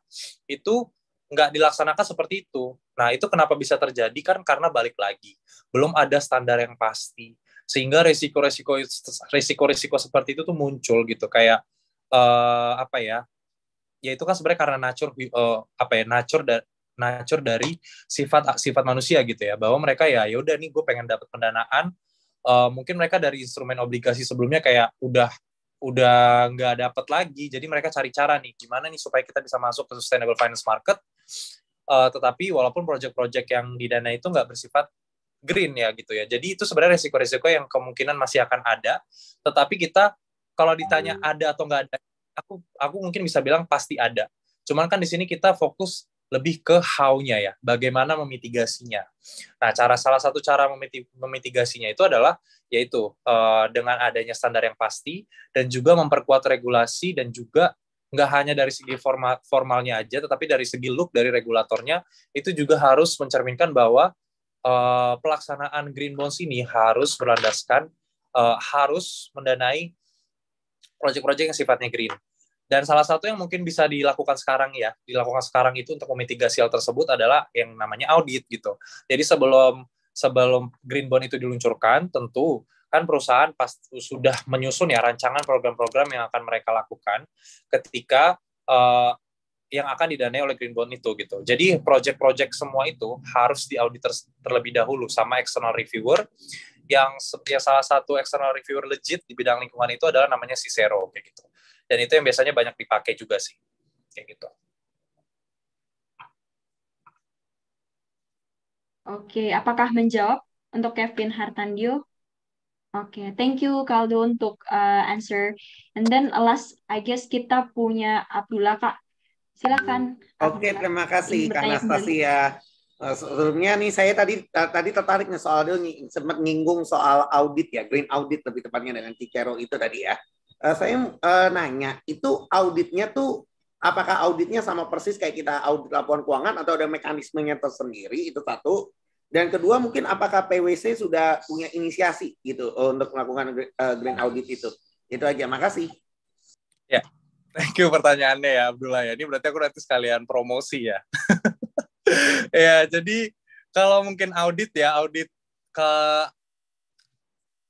Speaker 5: itu nggak dilaksanakan seperti itu. Nah itu kenapa bisa terjadi kan karena balik lagi belum ada standar yang pasti sehingga risiko-risiko resiko-resiko seperti itu tuh muncul gitu kayak uh, apa ya ya itu kan sebenarnya karena nature uh, apa ya nature dan nature dari sifat sifat manusia gitu ya bahwa mereka ya yaudah nih gue pengen dapat pendanaan Eh, mungkin mereka dari instrumen obligasi sebelumnya kayak udah udah nggak dapat lagi jadi mereka cari cara nih gimana nih supaya kita bisa masuk ke sustainable finance market uh, tetapi walaupun project-project yang didana itu nggak bersifat green ya gitu ya jadi itu sebenarnya risiko-risiko yang kemungkinan masih akan ada tetapi kita kalau ditanya hmm. ada atau nggak ada aku aku mungkin bisa bilang pasti ada cuman kan di sini kita fokus lebih ke how-nya ya, bagaimana memitigasinya. Nah, cara salah satu cara memitigasinya itu adalah yaitu uh, dengan adanya standar yang pasti dan juga memperkuat regulasi dan juga nggak hanya dari segi formal, formalnya aja, tetapi dari segi look dari regulatornya itu juga harus mencerminkan bahwa uh, pelaksanaan green bonds ini harus berlandaskan uh, harus mendanai proyek-proyek yang sifatnya green dan salah satu yang mungkin bisa dilakukan sekarang ya, dilakukan sekarang itu untuk memitigasi hal tersebut adalah yang namanya audit gitu. Jadi sebelum sebelum green bond itu diluncurkan, tentu kan perusahaan pasti sudah menyusun ya rancangan program-program yang akan mereka lakukan ketika uh, yang akan didanai oleh green bond itu gitu. Jadi project-project semua itu harus diaudit ter terlebih dahulu sama external reviewer yang ya salah satu external reviewer legit di bidang lingkungan itu adalah namanya Cicero kayak gitu dan itu yang biasanya banyak dipakai juga sih kayak gitu
Speaker 2: Oke, apakah menjawab untuk Kevin Hartandio? Oke, okay, thank you Kaldo untuk uh, answer. And then last, I guess kita punya Abdullah Kak. Silakan.
Speaker 1: Hmm. Oke, okay,
Speaker 3: terima kasih karena pasti ya. Sebelumnya nih saya tadi eh, tadi tertarik nih soal dia sempat nyinggung soal audit ya, green audit lebih tepatnya dengan Cicero itu tadi ya. Eh, saya uh, nanya itu auditnya tuh apakah auditnya sama persis kayak kita audit laporan keuangan atau ada mekanismenya tersendiri itu satu dan kedua mungkin apakah PwC sudah punya inisiasi gitu eh, untuk melakukan uh, green audit itu itu aja makasih
Speaker 5: ya yeah. thank you pertanyaannya ya Abdullah ya ini berarti aku nanti sekalian promosi ya ya jadi kalau mungkin audit ya audit ke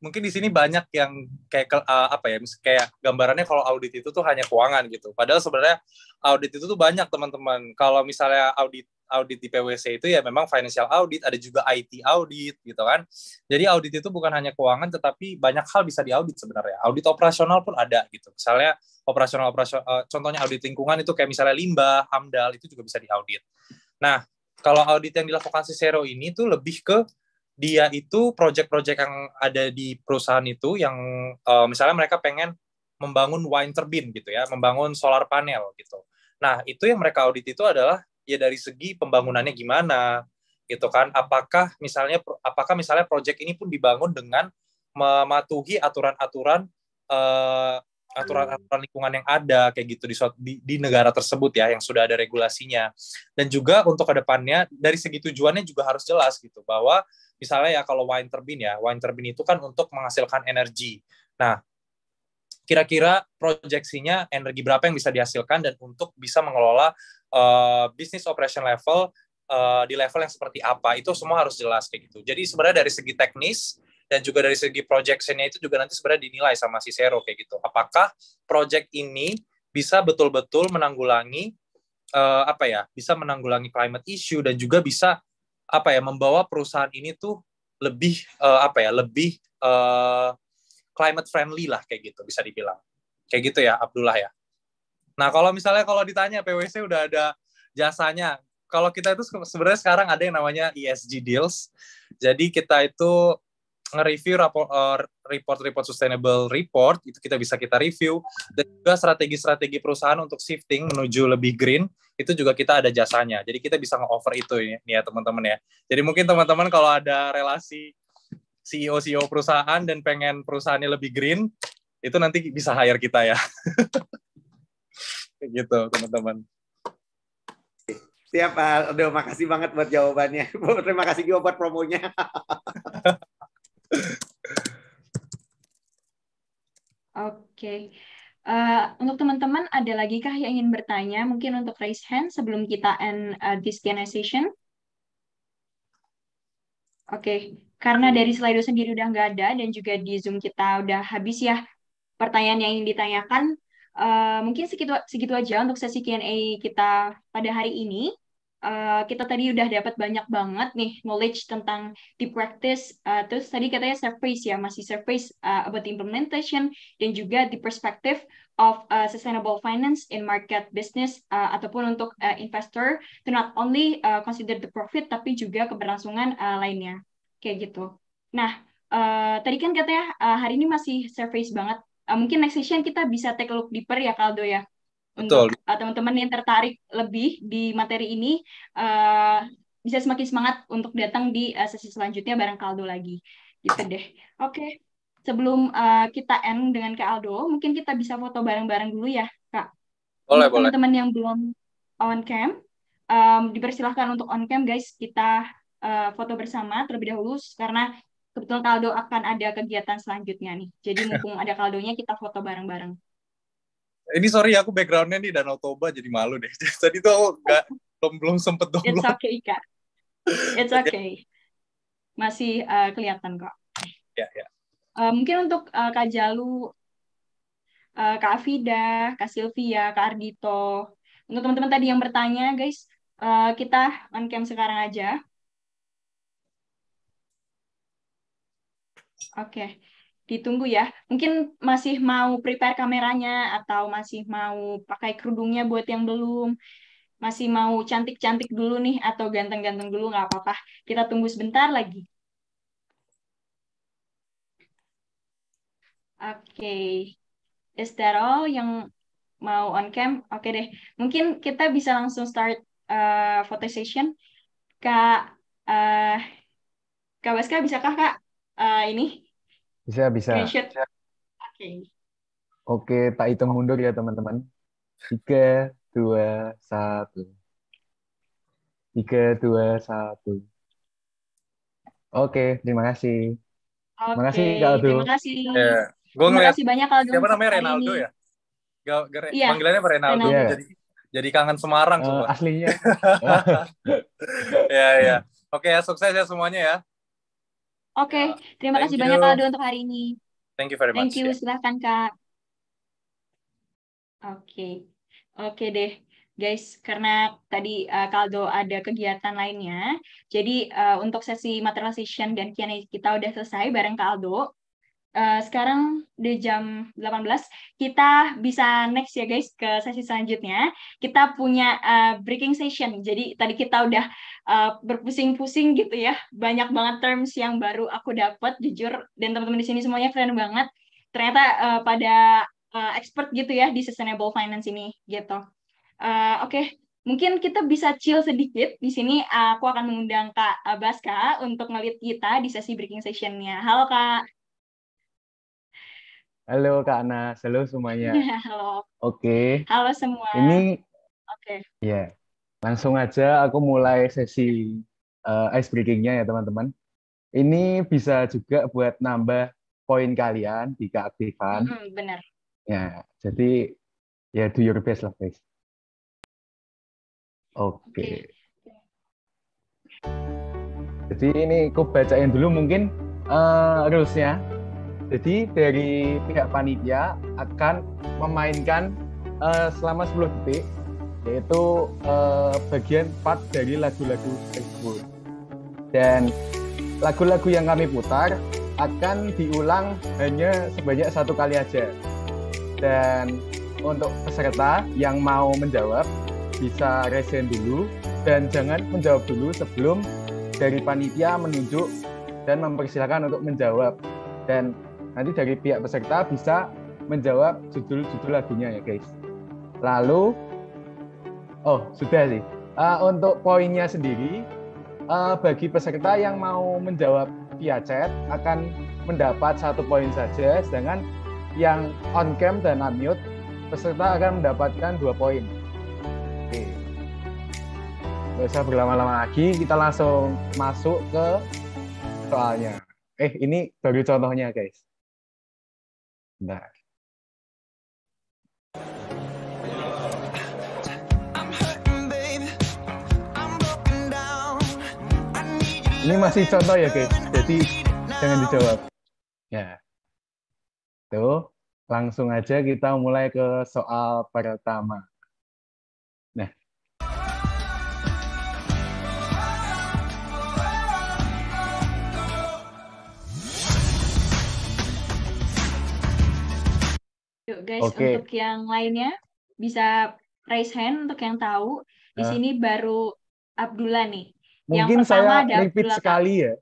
Speaker 5: mungkin di sini banyak yang kayak uh, apa ya kayak gambarannya kalau audit itu tuh hanya keuangan gitu padahal sebenarnya audit itu tuh banyak teman-teman kalau misalnya audit audit di PwC itu ya memang financial audit ada juga IT audit gitu kan jadi audit itu bukan hanya keuangan tetapi banyak hal bisa diaudit sebenarnya audit operasional pun ada gitu misalnya operasional operasional uh, eh, contohnya audit lingkungan itu kayak misalnya limbah amdal itu juga bisa diaudit nah kalau audit yang dilakukan Cicero ini tuh lebih ke dia itu project-project yang ada di perusahaan itu yang uh, misalnya mereka pengen membangun wine turbine gitu ya, membangun solar panel gitu. Nah, itu yang mereka audit itu adalah ya dari segi pembangunannya gimana gitu kan. Apakah misalnya apakah misalnya project ini pun dibangun dengan mematuhi aturan-aturan uh, aturan-aturan lingkungan yang ada kayak gitu di, di di negara tersebut ya yang sudah ada regulasinya dan juga untuk kedepannya dari segi tujuannya juga harus jelas gitu bahwa misalnya ya kalau wind turbine ya, wind turbine itu kan untuk menghasilkan energi. Nah, kira-kira proyeksinya energi berapa yang bisa dihasilkan dan untuk bisa mengelola uh, eh, bisnis operation level uh, di level yang seperti apa itu semua harus jelas kayak gitu. Jadi sebenarnya dari segi teknis dan juga dari segi projectionnya itu juga nanti sebenarnya dinilai sama si Sero kayak gitu. Apakah project ini bisa betul-betul menanggulangi uh, apa ya? Bisa menanggulangi climate issue dan juga bisa apa ya membawa perusahaan ini tuh lebih uh, apa ya lebih uh, climate friendly lah kayak gitu bisa dibilang kayak gitu ya Abdullah ya. Nah kalau misalnya kalau ditanya PwC udah ada jasanya, kalau kita itu sebenarnya sekarang ada yang namanya ESG deals. Jadi kita itu nge-review eh, report report sustainable report itu kita bisa kita review dan juga strategi-strategi perusahaan untuk shifting menuju lebih green itu juga kita ada jasanya jadi kita bisa nge-offer itu ini ya teman-teman ya jadi mungkin teman-teman kalau ada relasi CEO CEO perusahaan dan pengen perusahaannya lebih green itu nanti bisa hire kita
Speaker 4: ya gitu teman-teman
Speaker 3: Siap, aduh Makasih banget buat jawabannya. Terima kasih juga buat promonya. Oke.
Speaker 2: Okay. Uh, eh, untuk teman-teman, ada lagi kah yang ingin bertanya? Mungkin untuk raise hand sebelum kita end uh, this Q&A session. Oke, okay. karena dari Slido sendiri udah nggak ada dan juga di Zoom kita udah habis ya pertanyaan yang ingin ditanyakan. Uh, mungkin segitu, segitu aja untuk sesi Q&A kita pada hari ini. Eh, kita tadi udah dapat banyak banget nih knowledge tentang deep practice. Uh, terus tadi katanya surface ya, masih surface uh, about implementation dan juga the perspective of uh, sustainable finance in market business uh, ataupun untuk uh, investor to not only uh, consider the profit tapi juga keberlangsungan uh, lainnya. Kayak gitu. Nah, uh, tadi kan katanya uh, hari ini masih surface banget. Uh, mungkin next session kita bisa take a look deeper ya Kaldo ya Betul. Untuk teman eh, teman-teman yang tertarik lebih di materi ini uh, bisa semakin semangat untuk datang di uh, sesi selanjutnya bareng Kaldo lagi. Gitu deh. Oke. Okay. Sebelum uh, kita end dengan Kak Aldo, mungkin kita bisa foto bareng-bareng dulu ya, Kak. Boleh, boleh. Teman-teman yang belum on cam, um, dipersilahkan untuk on cam guys, kita uh, foto bersama terlebih dahulu karena kebetulan Kaldo akan ada kegiatan selanjutnya nih. Jadi mumpung ada Kaldonya kita foto bareng-bareng.
Speaker 5: Ini sorry aku backgroundnya nih Danau Toba jadi malu deh. Tadi tuh aku gak, belum, belum sempet dong. It's
Speaker 2: okay kak. It's okay. Masih uh, kelihatan kok. Ya ya. Uh, mungkin untuk uh, Kak Jalu, uh, Kak Afida, Kak Silvia, Kak Ardito, untuk teman-teman tadi yang bertanya guys, uh, kita on cam sekarang aja. Oke. Okay ditunggu ya. Mungkin masih mau prepare kameranya atau masih mau pakai kerudungnya buat yang belum. Masih mau cantik-cantik dulu nih atau ganteng-ganteng dulu nggak apa-apa. Kita tunggu sebentar lagi. Oke. Okay. Is that all yang mau on cam? Oke okay deh. Mungkin kita bisa langsung start uh, photo session. Kak uh, Kak Baska, bisakah Kak uh, ini
Speaker 4: bisa, bisa. Oke, okay. Oke, tak hitung mundur ya teman-teman. Tiga, dua, satu. Tiga, dua, satu. Oke, terima kasih.
Speaker 5: Okay. terima kasih, Aldo. Terima kasih. Ya. Gua terima kasih
Speaker 2: banyak, Aldo. Siapa namanya Renaldo ya?
Speaker 5: Gak, gak, iya. Panggilannya apa Renaldo? Renaldo. Iya. Jadi, jadi kangen Semarang. Uh, aslinya. Iya, iya. Oke, sukses ya semuanya ya.
Speaker 2: Oke, okay. Ya, terima kasih you. banyak Aldo untuk hari ini.
Speaker 5: Thank you very much. Thank you, yeah.
Speaker 2: silahkan Kak. Oke, okay. oke okay deh guys, karena tadi uh, eh, Kaldo ada kegiatan lainnya. Jadi uh, untuk sesi material session dan Q&A kita udah selesai bareng Kaldo. Eh, sekarang di jam 18 kita bisa next ya guys ke sesi selanjutnya kita punya uh, breaking session jadi tadi kita udah uh, berpusing-pusing gitu ya banyak banget terms yang baru aku dapat jujur dan teman-teman di sini semuanya keren banget ternyata uh, pada uh, expert gitu ya di sustainable finance ini gitu uh, oke okay mungkin kita bisa chill sedikit di sini. Aku akan mengundang Kak Baska untuk ngelit kita di sesi breaking sessionnya. Halo Kak.
Speaker 4: Halo Kak Nas, halo semuanya. Halo. Oke. Okay. Halo
Speaker 2: semua. Ini Oke. Okay.
Speaker 4: Ya. Yeah. Langsung aja aku mulai sesi uh, ice breaking-nya ya teman-teman. Ini bisa juga buat nambah poin kalian di keaktifan. Mm -hmm, benar. Ya, jadi ya do your best lah guys. Oke. Okay. okay. Jadi ini aku bacain dulu mungkin uh, rules-nya jadi dari pihak panitia akan memainkan uh, selama 10 detik yaitu uh, bagian part dari lagu-lagu tersebut. Dan lagu-lagu yang kami putar akan diulang hanya sebanyak satu kali aja. Dan untuk peserta yang mau menjawab bisa resen dulu dan jangan menjawab dulu sebelum dari panitia menunjuk dan mempersilahkan untuk menjawab. Dan Nanti dari pihak peserta bisa menjawab judul-judul lagunya ya guys. Lalu, oh sudah sih. Uh, untuk poinnya sendiri, uh, bagi peserta yang mau menjawab via chat akan mendapat satu poin saja, sedangkan yang on cam dan mute peserta akan mendapatkan dua poin. Oke, gak usah berlama-lama lagi, kita langsung masuk ke soalnya. Eh, ini baru contohnya guys back. Ini masih contoh ya guys, jadi jangan dijawab. Ya, tuh langsung aja kita mulai ke soal pertama.
Speaker 2: Tuh guys, okay. untuk yang lainnya bisa raise hand untuk yang tahu. Di nah. sini baru Abdullah nih. Mungkin yang pertama saya ada repeat Abdullah sekali
Speaker 4: ya.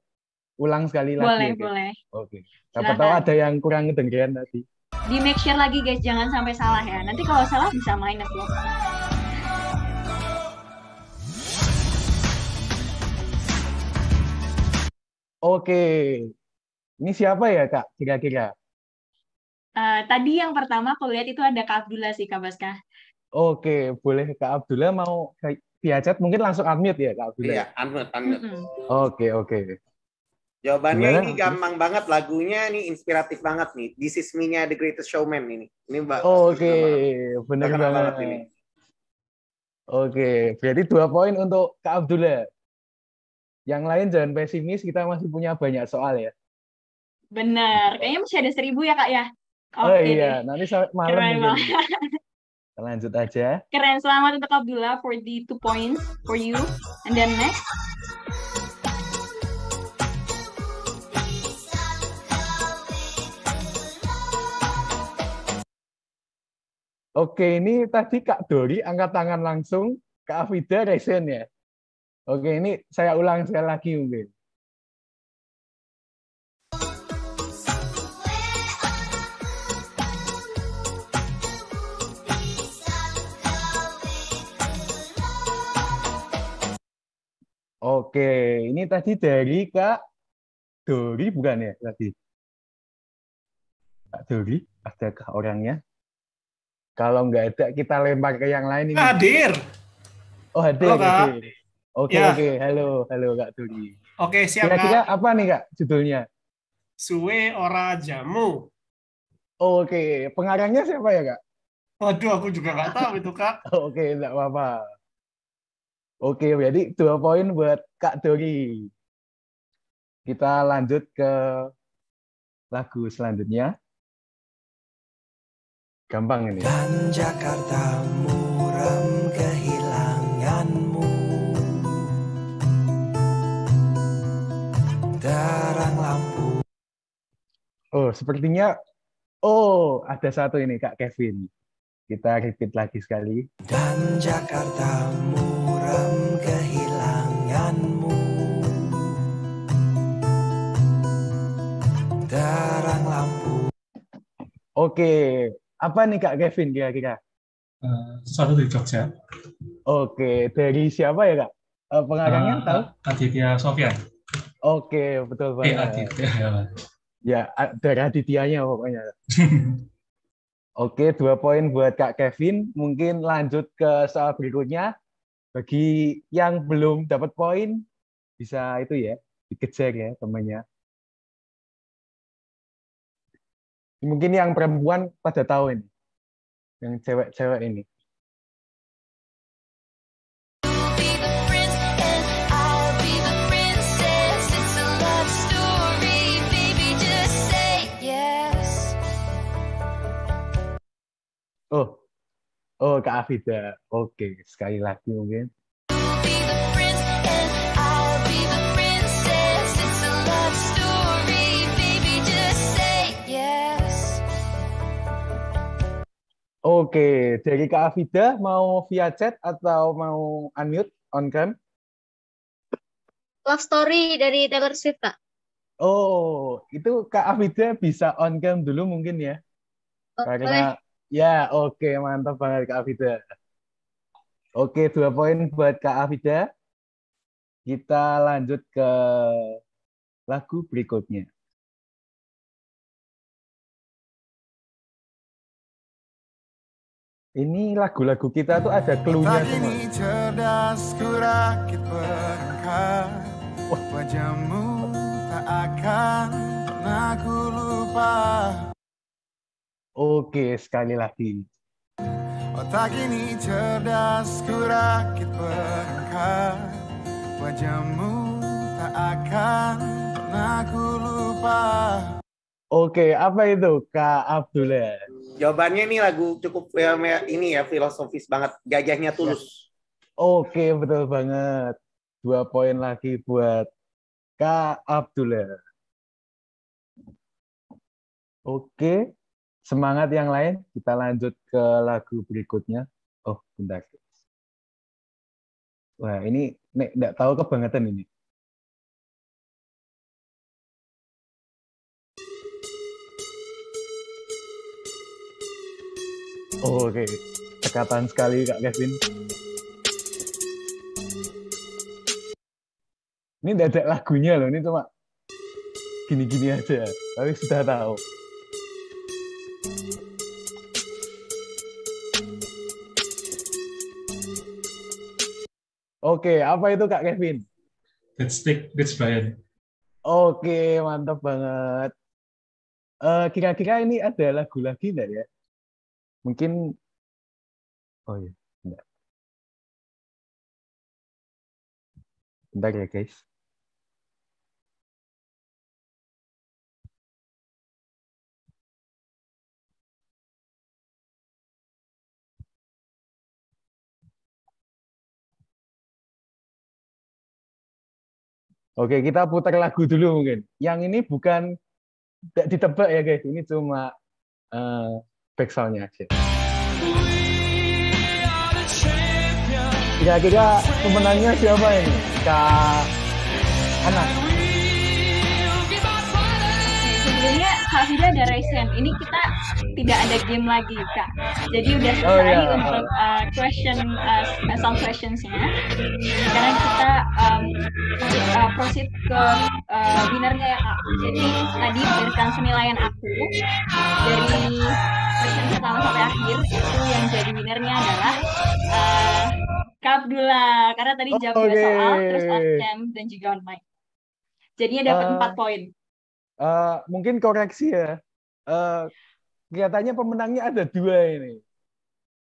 Speaker 4: Ulang sekali boleh, lagi. Boleh, boleh. Oke. Siapa tahu ada yang kurang kedengeran tadi.
Speaker 2: Di make sure lagi guys, jangan sampai salah ya. Nanti kalau salah bisa minus loh.
Speaker 4: Oke. Ini siapa ya, Kak? Kira-kira.
Speaker 2: Eh, tadi yang pertama aku lihat itu ada Kak Abdullah sih, Kak Baska.
Speaker 4: Oke, boleh Kak Abdullah mau via chat mungkin langsung unmute ya Kak Abdullah. Iya,
Speaker 3: unmute,
Speaker 2: Oke, Mm -hmm.
Speaker 4: Oke, oke.
Speaker 3: Jawabannya Gimana? ini gampang banget lagunya ini inspiratif banget nih. This is me-nya The Greatest Showman ini. Ini Mbak. Oh, Oke, okay.
Speaker 4: benar banget. banget ini. Oke, okay. berarti dua poin untuk Kak Abdullah. Yang lain jangan pesimis, kita masih punya banyak soal ya.
Speaker 2: Benar, kayaknya masih ada seribu ya Kak ya. Okay. Oh, oh iya,
Speaker 4: nanti malam Keren banget. lanjut aja.
Speaker 2: Keren, selamat untuk Abdullah for the two points for you. And then next.
Speaker 4: Oke, ini tadi Kak Dori angkat tangan langsung, Kak Afida resen ya. Oke, ini saya ulang sekali lagi mungkin. Oke, ini tadi dari Kak Dori bukan ya tadi? Kak Dori, adakah orangnya? Kalau nggak ada, kita lempar ke yang lain. Ini. Hadir. Oh, hadir. Halo, Kak. Oke, ya. oke. Halo, halo Kak Dori. Oke, siap Kira-kira apa nih Kak judulnya? Suwe Ora Jamu. Oke, pengarangnya siapa ya Kak? Waduh, aku juga nggak tahu itu Kak. oke, nggak apa-apa. Oke, okay, jadi dua poin buat Kak Dori. Kita lanjut ke lagu selanjutnya. Gampang ini. Dan
Speaker 1: Jakarta muram kehilanganmu.
Speaker 4: Darang lampu. Oh, sepertinya oh, ada satu ini Kak Kevin. Kita repeat lagi sekali.
Speaker 1: Dan Jakarta muram genggam
Speaker 3: kehilanganmu
Speaker 4: lampu Oke, apa nih Kak Kevin kira-kira? Uh, eh, satu dari Jogja. Oke, dari siapa ya Kak? Uh, pengarangnya uh, tahu? Aditya Sofian. Oke, betul pak. Eh, Aditya. Ya, ya dari Adityanya pokoknya. Oke, dua poin buat Kak Kevin. Mungkin lanjut ke soal berikutnya bagi yang belum dapat poin bisa itu ya dikejar ya temannya.
Speaker 1: Mungkin yang perempuan pada tahu ini,
Speaker 4: yang cewek-cewek ini. Oh, Oh, Kak Afida. Oke, okay. sekali lagi mungkin. Oke, dari Kak Afida mau via chat atau mau unmute on cam? Kan?
Speaker 1: Love Story dari Taylor Swift, Kak.
Speaker 4: Oh, itu Kak Afida bisa on cam dulu mungkin ya? Oh, Karena boleh. Ya, oke, okay, mantap banget Kak Afida. Oke, dua poin buat Kak Afida. Kita lanjut ke lagu berikutnya. Ini lagu-lagu kita tuh ada clue-nya semua.
Speaker 3: Wajahmu tak akan pernah lupa
Speaker 4: Oke, sekali lagi.
Speaker 3: Otak ini cerdas kurakit perangkat Wajahmu tak akan pernah ku
Speaker 4: lupa Oke, apa itu Kak Abdullah? Ya?
Speaker 3: Jawabannya ini lagu cukup ya, ini ya filosofis banget, gajahnya ya. tulus.
Speaker 4: Oke, betul banget. Dua poin lagi buat Kak Abdullah. Ya. Oke, semangat yang lain. Kita lanjut
Speaker 1: ke lagu berikutnya. Oh, bentar. Wah, ini nek nggak tahu kebangetan ini. Oh,
Speaker 4: Oke, okay. sekali Kak Kevin. Ini dadak lagunya loh, ini cuma gini-gini aja. Tapi sudah tahu. Oke, apa itu Kak Kevin?
Speaker 1: That's stick, that's Brian.
Speaker 4: Oke, mantap banget. Eh, kira-kira ini ada lagu lagi enggak ya?
Speaker 1: Mungkin Oh iya, enggak. Bentar ya, guys.
Speaker 4: Oke, kita putar lagu dulu mungkin. Yang ini bukan tidak ditebak ya guys, ini cuma uh, back aja. Kira-kira pemenangnya siapa ini? Kak Anak.
Speaker 2: selanjutnya ada race Ini kita tidak ada game lagi, Kak. Jadi udah oh, selesai oh, iya. yeah. untuk uh, question uh, some questionsnya. Sekarang kita um, uh, proceed ke uh, ya, Kak. Jadi tadi berikan penilaian aku dari question pertama sampai akhir itu yang jadi winnernya adalah uh, Kak karena tadi jawab okay. soal terus on cam dan juga on online. Jadinya dapat uh, empat uh, poin.
Speaker 4: Uh, mungkin koreksi ya. Uh, kelihatannya pemenangnya ada dua ini.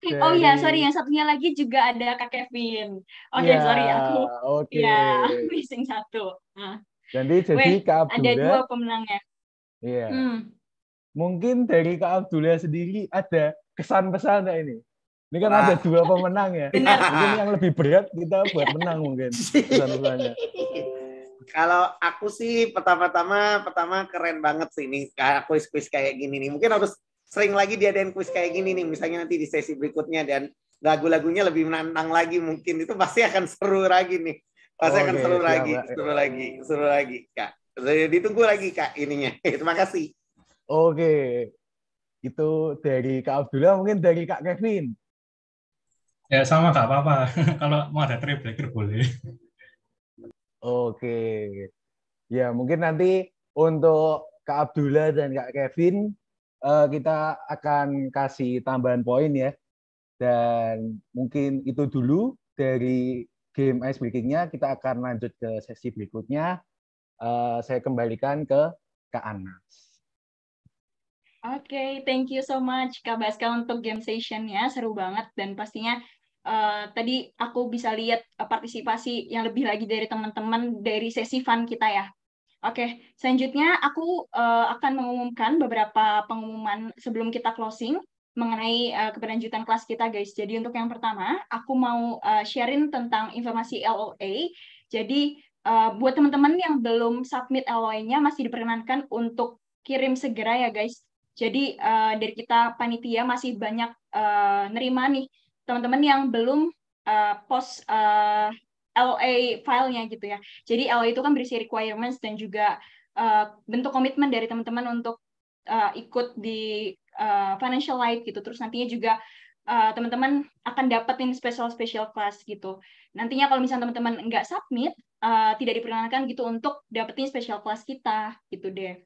Speaker 4: Dari... Oh iya, sorry. Yang
Speaker 2: satunya lagi juga ada Kak Kevin. Oke, okay, ya, sorry. Aku
Speaker 4: okay. ya
Speaker 2: missing satu. Nah.
Speaker 4: Jadi, jadi Wait, Kak Abdullah. Ada dua pemenangnya. Iya. Hmm. Mungkin dari Kak Abdullah sendiri ada kesan pesan ini? Ini kan ah. ada dua pemenang ya. Benar. Mungkin yang lebih berat kita buat menang mungkin pesan-pesannya.
Speaker 3: Iya. Kalau aku sih pertama-tama pertama keren banget sih ini aku kuis kayak gini nih. Mungkin harus sering lagi diadain kuis kayak gini nih misalnya nanti di sesi berikutnya dan lagu-lagunya lebih menantang lagi mungkin itu pasti akan seru lagi nih. Pasti oh, akan okay, seru, Siap, lagi, ya. seru lagi, seru lagi, seru lagi, Kak. Ditunggu lagi Kak ininya.
Speaker 4: Terima kasih. Oke. Okay. Itu dari Kak Abdullah mungkin dari Kak Kevin.
Speaker 5: Ya sama Kak apa-apa. Kalau mau ada tiebreaker boleh.
Speaker 4: Oke. Ya, mungkin nanti untuk Kak Abdullah dan Kak Kevin eh, kita akan kasih tambahan poin ya. Dan mungkin itu dulu dari game ice breaking-nya. Kita akan lanjut ke sesi berikutnya. Eh, saya kembalikan ke Kak Anas.
Speaker 2: Oke, okay, thank you so much Kak Baska untuk game session-nya. Seru banget dan pastinya Eh, tadi aku bisa lihat eh, partisipasi yang lebih lagi dari teman-teman dari sesi fun kita ya. Oke, selanjutnya aku uh, akan mengumumkan beberapa pengumuman sebelum kita closing mengenai uh, keberlanjutan kelas kita guys. Jadi untuk yang pertama, aku mau uh, sharing tentang informasi LOA. Jadi uh, buat teman-teman yang belum submit LOA-nya masih diperkenankan untuk kirim segera ya guys. Jadi uh, dari kita panitia masih banyak uh, nerima nih teman-teman yang belum uh, post uh, eh, LA filenya gitu ya. Jadi LA itu kan berisi requirements dan juga uh, bentuk komitmen dari teman-teman untuk uh, ikut di uh, financial life gitu. Terus nantinya juga teman-teman uh, akan dapetin special special class gitu. Nantinya kalau misalnya teman-teman nggak submit, uh, tidak diperkenankan gitu untuk dapetin special class kita gitu deh.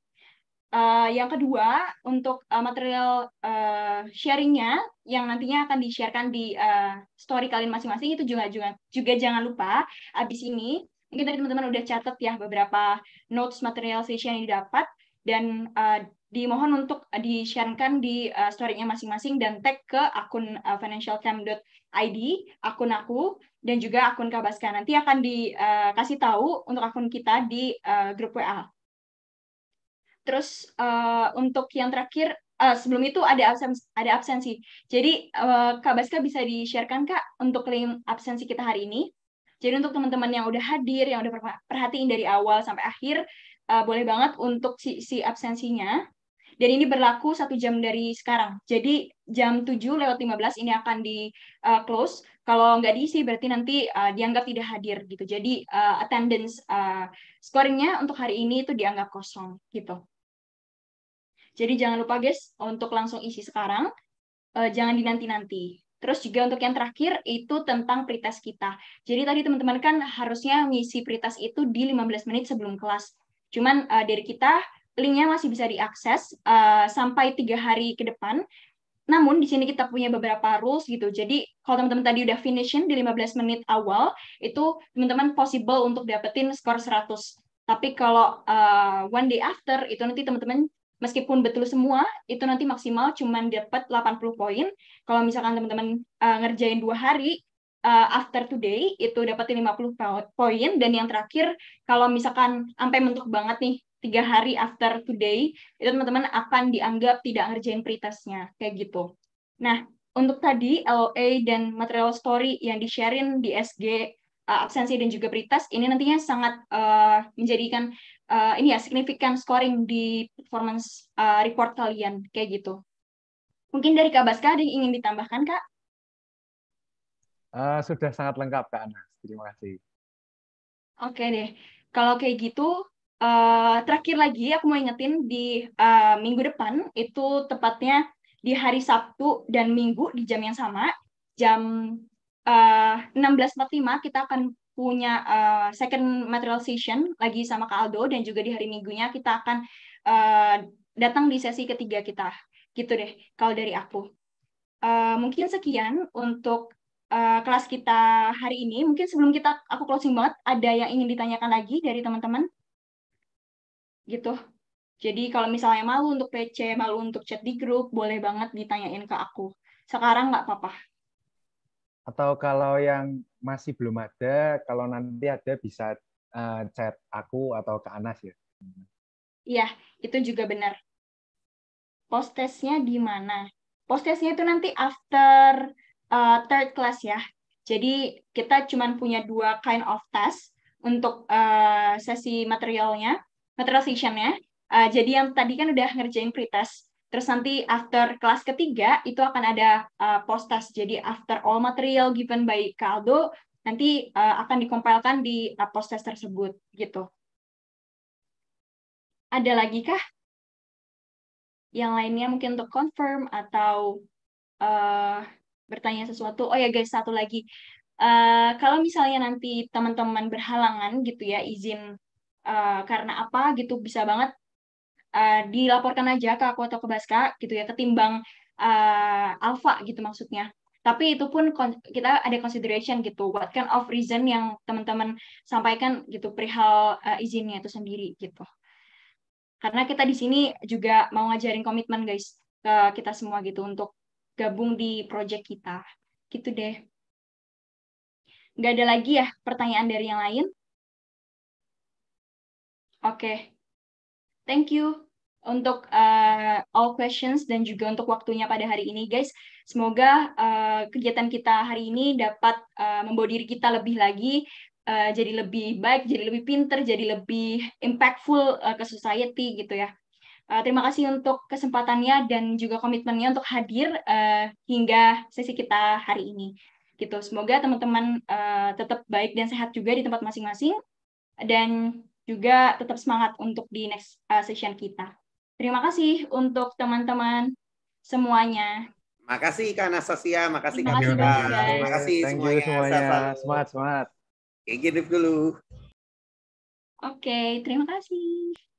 Speaker 2: Uh, yang kedua untuk uh, material uh, sharingnya yang nantinya akan di-sharekan di uh, story kalian masing-masing itu juga juga juga jangan lupa abis ini mungkin tadi teman-teman udah catat ya beberapa notes material session yang didapat dan uh, dimohon untuk di-sharekan di uh, story masing-masing dan tag ke akun uh, financialcamp.id, akun aku, dan juga akun Kabaska. Nanti akan dikasih uh, tahu untuk akun kita di uh, grup WA. Terus uh, untuk yang terakhir uh, sebelum itu ada absensi, ada absensi. Jadi uh, Kak Baska bisa di-sharekan Kak untuk klaim absensi kita hari ini. Jadi untuk teman-teman yang udah hadir, yang udah perhatiin dari awal sampai akhir, uh, boleh banget untuk si, si absensinya. Dan ini berlaku satu jam dari sekarang. Jadi jam 7 lewat 15 ini akan di uh, close. Kalau nggak diisi berarti nanti uh, dianggap tidak hadir gitu. Jadi uh, attendance uh, scoringnya untuk hari ini itu dianggap kosong gitu. Jadi jangan lupa guys untuk langsung isi sekarang. Uh, jangan dinanti-nanti. Terus juga untuk yang terakhir itu tentang pretest kita. Jadi tadi teman-teman kan harusnya mengisi pretest itu di 15 menit sebelum kelas. Cuman uh, dari kita linknya masih bisa diakses uh, sampai tiga hari ke depan. Namun di sini kita punya beberapa rules gitu. Jadi kalau teman-teman tadi udah finishing di 15 menit awal, itu teman-teman possible untuk dapetin skor 100. Tapi kalau uh, one day after, itu nanti teman-teman meskipun betul semua itu nanti maksimal cuma dapat 80 poin kalau misalkan teman-teman uh, ngerjain dua hari uh, after today itu dapat 50 poin dan yang terakhir kalau misalkan sampai mentok banget nih tiga hari after today itu teman-teman akan dianggap tidak ngerjain pretestnya kayak gitu nah untuk tadi LOA dan material story yang di-sharein di SG uh, eh, absensi dan juga pretest ini nantinya sangat uh, menjadikan uh, ini ya signifikan scoring di performance uh, report kalian kayak gitu. Mungkin dari Kak Baska ada yang ingin ditambahkan Kak?
Speaker 4: Uh, sudah sangat lengkap Kak Ana. Terima kasih.
Speaker 2: Oke okay deh. Kalau kayak gitu uh, terakhir lagi aku mau ingetin di uh, minggu depan itu tepatnya di hari Sabtu dan Minggu di jam yang sama jam uh, 16.45 kita akan punya uh, second material session lagi sama Kak Aldo dan juga di hari Minggunya kita akan uh, datang di sesi ketiga kita. Gitu deh kalau dari aku. Uh, mungkin sekian untuk uh, kelas kita hari ini. Mungkin sebelum kita aku closing banget ada yang ingin ditanyakan lagi dari teman-teman? Gitu. Jadi kalau misalnya malu untuk PC, malu untuk chat di grup, boleh banget ditanyain ke aku. Sekarang nggak apa-apa.
Speaker 4: Atau kalau yang masih belum ada. Kalau nanti ada bisa uh, chat aku atau ke Anas ya.
Speaker 2: Iya, itu juga benar. Post testnya di mana? Post testnya itu nanti after uh, third class ya. Jadi kita cuma punya dua kind of test untuk uh, sesi materialnya, material sessionnya. Uh, jadi yang tadi kan udah ngerjain pretest. Terus nanti after kelas ketiga itu akan ada uh, test Jadi after all material given by Kaldo nanti uh, akan dikompilkan di uh, test tersebut gitu. Ada lagi kah? Yang lainnya mungkin untuk confirm atau uh, bertanya sesuatu. Oh ya guys, satu lagi. Uh, kalau misalnya nanti teman-teman berhalangan gitu ya izin uh, karena apa gitu bisa banget uh, dilaporkan aja ke aku atau ke Baska gitu ya ketimbang uh, eh, alfa gitu maksudnya tapi itu pun kita ada consideration gitu what kind of reason yang teman-teman sampaikan gitu perihal uh, izinnya itu sendiri gitu karena kita di sini juga mau ngajarin komitmen guys ke kita semua gitu untuk gabung di project kita gitu deh nggak ada lagi ya pertanyaan dari yang lain oke okay. Thank you untuk uh, all questions dan juga untuk waktunya pada hari ini guys. Semoga uh, kegiatan kita hari ini dapat uh, membawa diri kita lebih lagi uh, jadi lebih baik, jadi lebih pinter, jadi lebih impactful uh, ke society gitu ya. Uh, terima kasih untuk kesempatannya dan juga komitmennya untuk hadir uh, hingga sesi kita hari ini. Gitu. Semoga teman-teman uh, tetap baik dan sehat juga di tempat masing-masing dan juga tetap semangat untuk di next uh, session kita. Terima kasih untuk teman-teman semuanya.
Speaker 3: Makasih Kak Anastasia, makasih Kak Bunda. Terima kasih Thank semuanya. You semuanya. Semangat, semangat. Kayak
Speaker 1: dulu.
Speaker 2: Oke, okay, terima kasih.